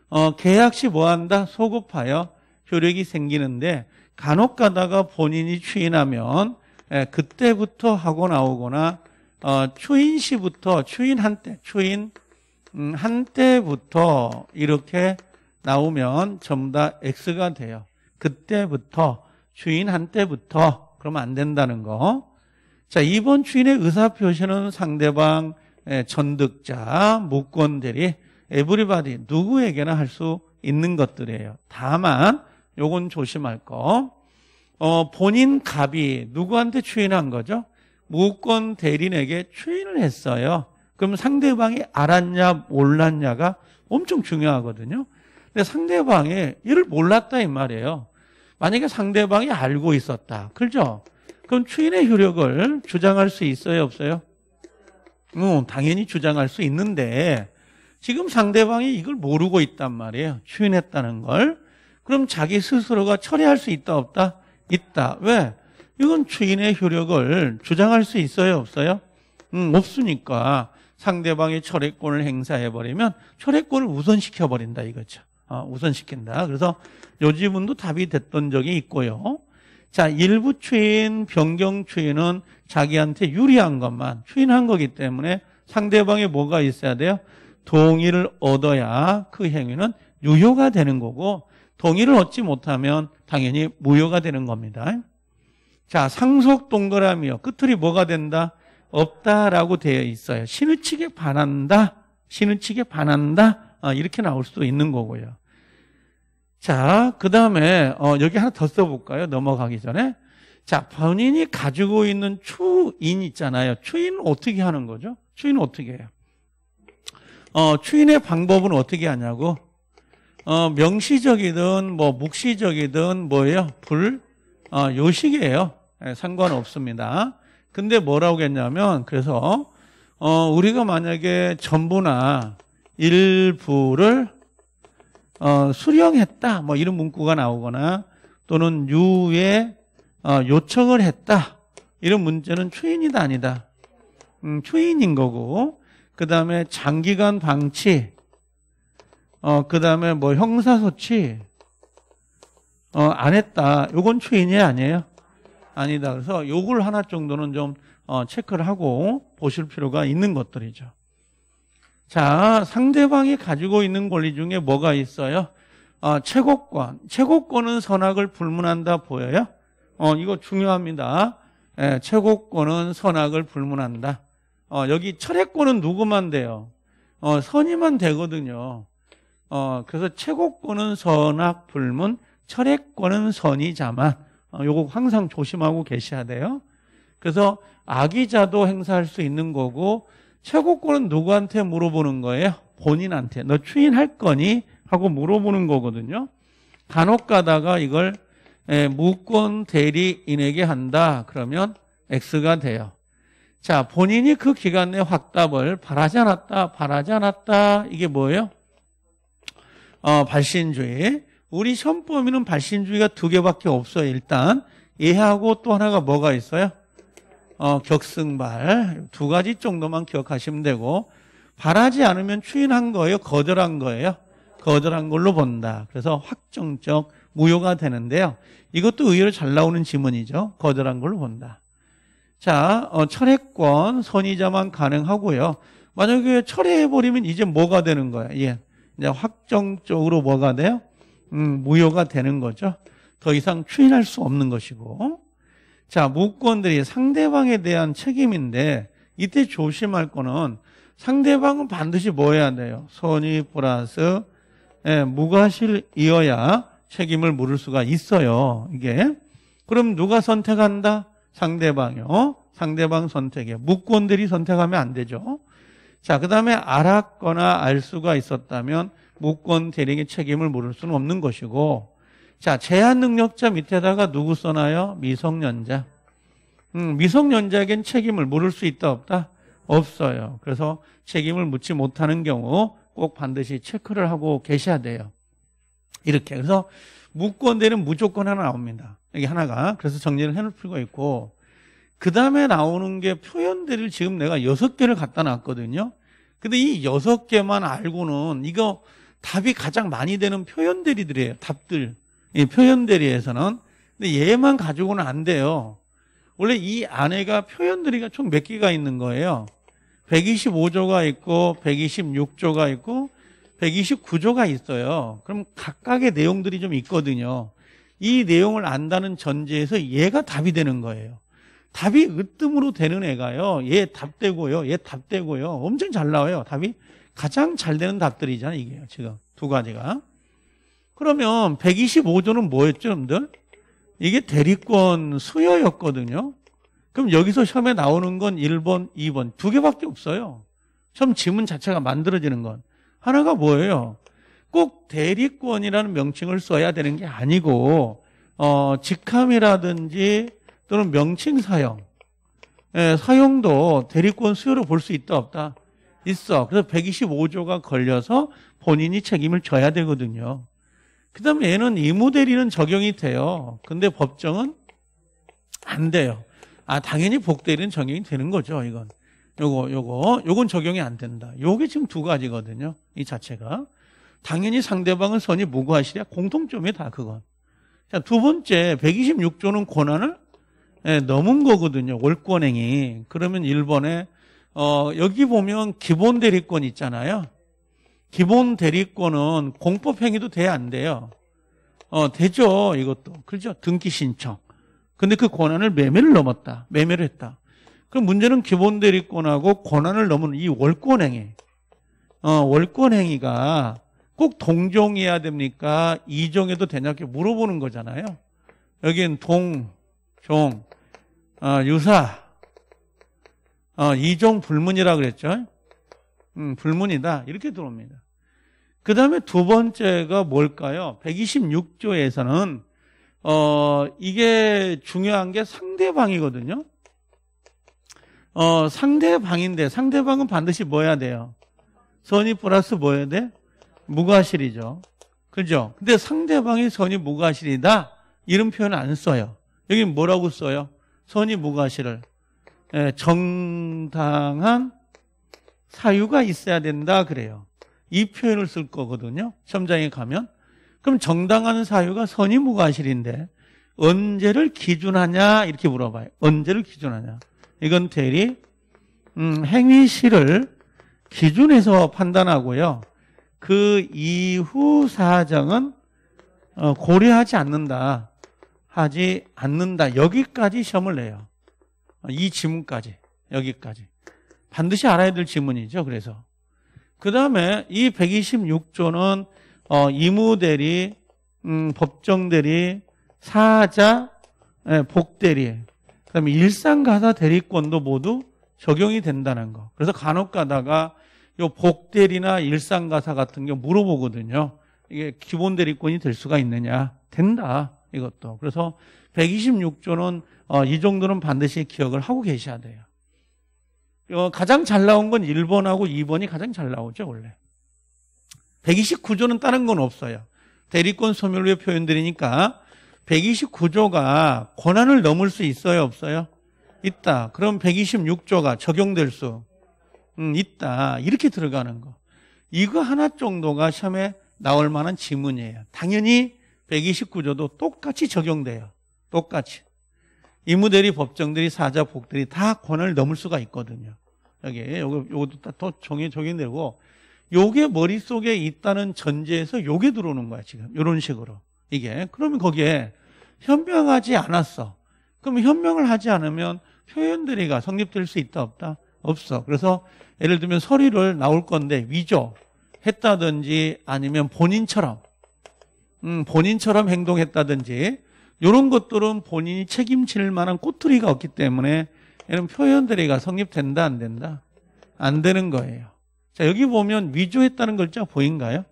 어, 계약 시뭐 한다? 소급하여 효력이 생기는데 간혹 가다가 본인이 추인하면 예, 그때부터 하고 나오거나 어, 추인 시부터 추인 한때 추인 음, 한때부터 이렇게 나오면 전부 다 x가 돼요. 그때부터 추인 한때부터 그러면 안 된다는 거. 자, 이번 추인의 의사 표시는 상대방 예, 전득자, 무권 대리, 에브리바디 누구에게나 할 수 있는 것들이에요. 다만 요건 조심할 거. 어, 본인 갑이 누구한테 추인한 거죠? 무권 대리인에게 추인을 했어요. 그럼 상대방이 알았냐 몰랐냐가 엄청 중요하거든요. 근데 상대방이 이를 몰랐다 이 말이에요. 만약에 상대방이 알고 있었다. 그죠? 그럼 추인의 효력을 주장할 수 있어요, 없어요? 음, 당연히 주장할 수 있는데 지금 상대방이 이걸 모르고 있단 말이에요. 추인했다는 걸. 그럼 자기 스스로가 처리할 수 있다 없다? 있다. 왜? 이건 추인의 효력을 주장할 수 있어요, 없어요? 음, 없으니까 상대방의 철회권을 행사해버리면 철회권을 우선시켜버린다 이거죠. 아, 우선시킨다. 그래서 요 지문도 답이 됐던 적이 있고요. 자, 일부 추인, 변경 추인은 자기한테 유리한 것만 추인한 거기 때문에 상대방이 뭐가 있어야 돼요? 동의를 얻어야 그 행위는 유효가 되는 거고 동의를 얻지 못하면 당연히 무효가 되는 겁니다. 자, 상속 동그라미요. 끝틀이 뭐가 된다? 없다라고 되어 있어요. 신의칙에 반한다. 신의칙에 반한다. 아, 이렇게 나올 수도 있는 거고요. 자, 그 다음에 어, 여기 하나 더 써볼까요? 넘어가기 전에. 자, 본인이 가지고 있는 추인 있잖아요. 추인 어떻게 하는 거죠? 추인 어떻게 해요? 어, 추인의 방법은 어떻게 하냐고? 어, 명시적이든 뭐 묵시적이든 뭐예요? 불 어, 요식이에요. 네, 상관없습니다. 근데 뭐라고 했냐면 그래서 어, 우리가 만약에 전부나 일부를 어, 수령했다 뭐 이런 문구가 나오거나 또는 유의 어, 요청을 했다 이런 문제는 추인이다 아니다 음, 추인인 거고 그 다음에 장기간 방치 어, 그 다음에 뭐 형사소치, 어, 안 했다. 요건 추인이 아니에요? 아니다. 그래서 요걸 하나 정도는 좀, 어, 체크를 하고 보실 필요가 있는 것들이죠. 자, 상대방이 가지고 있는 권리 중에 뭐가 있어요? 어, 최고권. 최고권은 선악을 불문한다 보여요? 어, 이거 중요합니다. 예, 최고권은 선악을 불문한다. 어, 여기 철회권은 누구만 돼요? 어, 선임만 되거든요. 어, 그래서 최고권은 선악 불문, 철액권은 선이자만 어, 요거 항상 조심하고 계셔야 돼요. 그래서 아기자도 행사할 수 있는 거고 최고권은 누구한테 물어보는 거예요? 본인한테 너 추인할 거니? 하고 물어보는 거거든요. 간혹 가다가 이걸 에, 예, 무권 대리인에게 한다 그러면 X가 돼요. 자 본인이 그 기간 내 확답을 바라지 않았다 바라지 않았다 이게 뭐예요? 어, 발신주의. 우리 현범위는 발신주의가 두 개밖에 없어요. 일단 얘하고 또 하나가 뭐가 있어요? 어, 격승발 두 가지 정도만 기억하시면 되고 바라지 않으면 추인한 거예요. 거절한 거예요. 거절한 걸로 본다. 그래서 확정적 무효가 되는데요. 이것도 의외로 잘 나오는 지문이죠. 거절한 걸로 본다. 자, 어, 철회권 선의자만 가능하고요. 만약에 철회해버리면 이제 뭐가 되는 거야? 예. 이제 확정적으로 뭐가 돼요? 음, 무효가 되는 거죠. 더 이상 추인할 수 없는 것이고. 자, 무권들이 상대방에 대한 책임인데 이때 조심할 거는 상대방은 반드시 뭐 해야 돼요? 선의 플러스 예, 무과실이어야 책임을 물을 수가 있어요. 이게. 그럼 누가 선택한다? 상대방이요. 상대방 선택이에요. 무권들이 선택하면 안 되죠. 자, 그 다음에 알았거나 알 수가 있었다면 무권 대리인의 책임을 물을 수는 없는 것이고 자, 제한 능력자 밑에다가 누구 써나요? 미성년자. 음, 미성년자에겐 책임을 물을 수 있다 없다? 없어요. 그래서 책임을 묻지 못하는 경우 꼭 반드시 체크를 하고 계셔야 돼요. 이렇게. 그래서 무권대는 무조건 하나 나옵니다. 여기 하나가. 그래서 정리를 해놓을 필요가 있고. 그 다음에 나오는 게 표현들을 지금 내가 여섯 개를 갖다 놨거든요. 근데 이 여섯 개만 알고는 이거 답이 가장 많이 되는 표현들이들이에요. 답들. 이 표현들이에서는. 근데 얘만 가지고는 안 돼요. 원래 이 안에가 표현들이가 총 몇 개가 있는 거예요. 125조가 있고 126조가 있고 129조가 있어요. 그럼 각각의 내용들이 좀 있거든요. 이 내용을 안다는 전제에서 얘가 답이 되는 거예요. 답이 으뜸으로 되는 애가요. 얘 답되고요. 얘 답되고요. 엄청 잘 나와요. 답이 가장 잘 되는 답들이잖아요. 이게요. 지금 두 가지가. 그러면 125조는 뭐였죠, 여러분들? 이게 대리권 수요였거든요. 그럼 여기서 시험에 나오는 건 1번, 2번 두 개밖에 없어요. 시험 지문 자체가 만들어지는 건 하나가 뭐예요? 꼭 대리권이라는 명칭을 써야 되는 게 아니고 어, 직함이라든지 또는 명칭 사용. 예, 사용도 대리권 수요로 볼 수 있다 없다 있어. 그래서 125조가 걸려서 본인이 책임을 져야 되거든요. 그다음에 얘는 이무 대리는 적용이 돼요. 근데 법정은 안 돼요. 아 당연히 복대리는 적용이 되는 거죠. 이건 요거 요거 요건 적용이 안 된다. 요게 지금 두 가지거든요. 이 자체가 당연히 상대방은 선이 무고하시랴 공통점이 다 그건. 자두 번째 126조는 권한을 예, 넘은 거거든요. 월권행이. 그러면 일본에 어, 여기 보면 기본 대리권 있잖아요. 기본 대리권은 공법 행위도 돼야안 돼요. 어, 되죠. 이것도. 그렇죠? 등기 신청. 근데 그 권한을 매매를 넘었다. 매매를 했다. 그럼 문제는 기본 대리권하고 권한을 넘은 이 월권 행위. 어, 월권 행위가 꼭동종해야 됩니까? 이종해도 되냐? 이렇게 물어보는 거잖아요. 여기엔 동, 종, 어, 유사, 어, 이종 불문이라 그랬죠. 음, 불문이다. 이렇게 들어옵니다. 그 다음에 두 번째가 뭘까요? 126조에서는, 어, 이게 중요한 게 상대방이거든요. 어, 상대방인데, 상대방은 반드시 뭐 해야 돼요? 선이 플러스 뭐 해야 돼? 무과실이죠. 그죠? 근데 상대방이 선이 무과실이다? 이런 표현 안 써요. 여기 뭐라고 써요? 선의 무과실을 예, 정당한 사유가 있어야 된다 그래요. 이 표현을 쓸 거거든요. 시험장에 가면. 그럼 정당한 사유가 선의 무과실인데 언제를 기준하냐 이렇게 물어봐요. 언제를 기준하냐. 이건 대리 음, 행위 시를 기준에서 판단하고요. 그 이후 사정은 어, 고려하지 않는다. 하지 않는다. 여기까지 시험을 내요. 이 지문까지. 여기까지. 반드시 알아야 될 지문이죠. 그래서. 그 다음에 이 126조는 어, 이무대리, 음, 법정대리, 사자, 예, 복대리, 그 다음에 일상가사 대리권도 모두 적용이 된다는 거. 그래서 간혹 가다가 요 복대리나 일상가사 같은 게 물어보거든요. 이게 기본 대리권이 될 수가 있느냐? 된다. 이것도. 그래서 126조는 어, 이 정도는 반드시 기억을 하고 계셔야 돼요. 어, 가장 잘 나온 건 1번하고 2번이 가장 잘 나오죠, 원래. 129조는 다른 건 없어요. 대리권 소멸의 표현들이니까 129조가 권한을 넘을 수 있어요, 없어요? 있다. 그럼 126조가 적용될 수 음, 있다. 이렇게 들어가는 거. 이거 하나 정도가 시험에 나올 만한 지문이에요. 당연히 129조도 똑같이 적용돼요. 똑같이. 이무대리, 법정들이, 사자, 복들이 다 권을 넘을 수가 있거든요. 여기, 요거, 요것도 다더 정해, 적용되고, 요게 머릿속에 있다는 전제에서 요게 들어오는 거야, 지금. 요런 식으로. 이게. 그러면 거기에 현명하지 않았어. 그럼 현명을 하지 않으면 표현들이가 성립될 수 있다, 없다? 없어. 그래서 예를 들면 서류를 나올 건데 위조 했다든지 아니면 본인처럼 음, 본인처럼 행동했다든지 이런 것들은 본인이 책임질 만한 꼬투리가 없기 때문에 이런 표현들이가 성립된다 안 된다 안 되는 거예요. 자 여기 보면 위조했다는 글자 보인가요?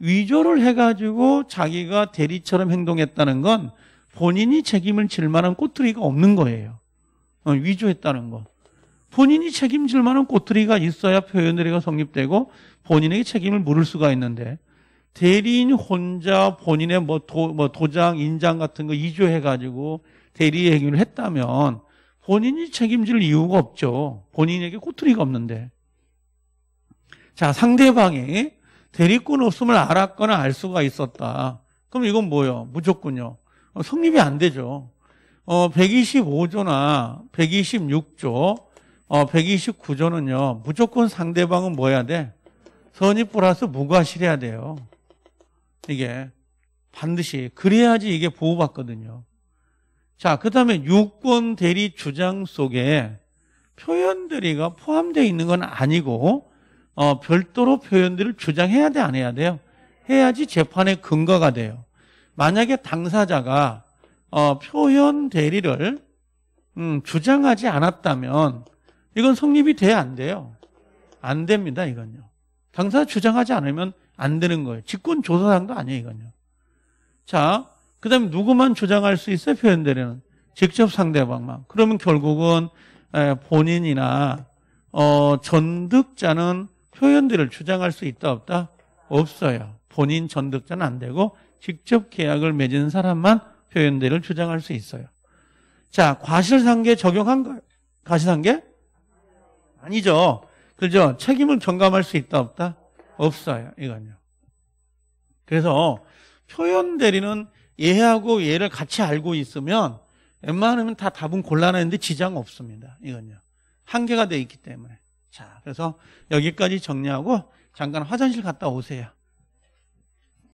위조를 해가지고 자기가 대리처럼 행동했다는 건 본인이 책임을 질 만한 꼬투리가 없는 거예요. 어, 위조했다는 거. 본인이 책임질 만한 꼬투리가 있어야 표현들이가 성립되고 본인에게 책임을 물을 수가 있는데 대리인 혼자 본인의 뭐, 도, 뭐 도장, 인장 같은 거 이조해가지고 대리 행위를 했다면 본인이 책임질 이유가 없죠. 본인에게 꼬투리가 없는데. 자, 상대방이 대리꾼 없음을 알았거나 알 수가 있었다. 그럼 이건 뭐예요? 무조건요. 어, 성립이 안 되죠. 어, 125조나 126조, 어, 129조는요, 무조건 상대방은 뭐 해야 돼? 선입 플러스 무과실해야 돼요. 이게 반드시 그래야지 이게 보호받거든요. 자, 그다음에 유권 대리 주장 속에 표현들이가 포함되어 있는 건 아니고 어, 별도로 표현들을 주장해야 돼 안 해야 돼요? 해야지 재판의 근거가 돼요. 만약에 당사자가 어, 표현 대리를 음, 주장하지 않았다면 이건 성립이 돼야 안 돼요. 안 됩니다, 이건요. 당사자 주장하지 않으면 안 되는 거예요. 직권 조사상도 아니에요, 이건요. 자, 그 다음에 누구만 주장할 수 있어요, 표현대리는? 직접 상대방만. 그러면 결국은 본인이나 어, 전득자는 표현들을 주장할 수 있다 없다? 없어요. 본인 전득자는 안 되고 직접 계약을 맺은 사람만 표현들을 주장할 수 있어요. 자, 과실상계 적용한 거예요 과실상계? 아니죠. 그죠? 책임을 전감할 수 있다 없다? 없어요. 이건요. 그래서 표현 대리는 얘하고얘를 같이 알고 있으면 웬만하면 다 답은 곤란했는데 지장 없습니다. 이건요. 한계가 돼 있기 때문에. 자, 그래서 여기까지 정리하고 잠깐 화장실 갔다 오세요.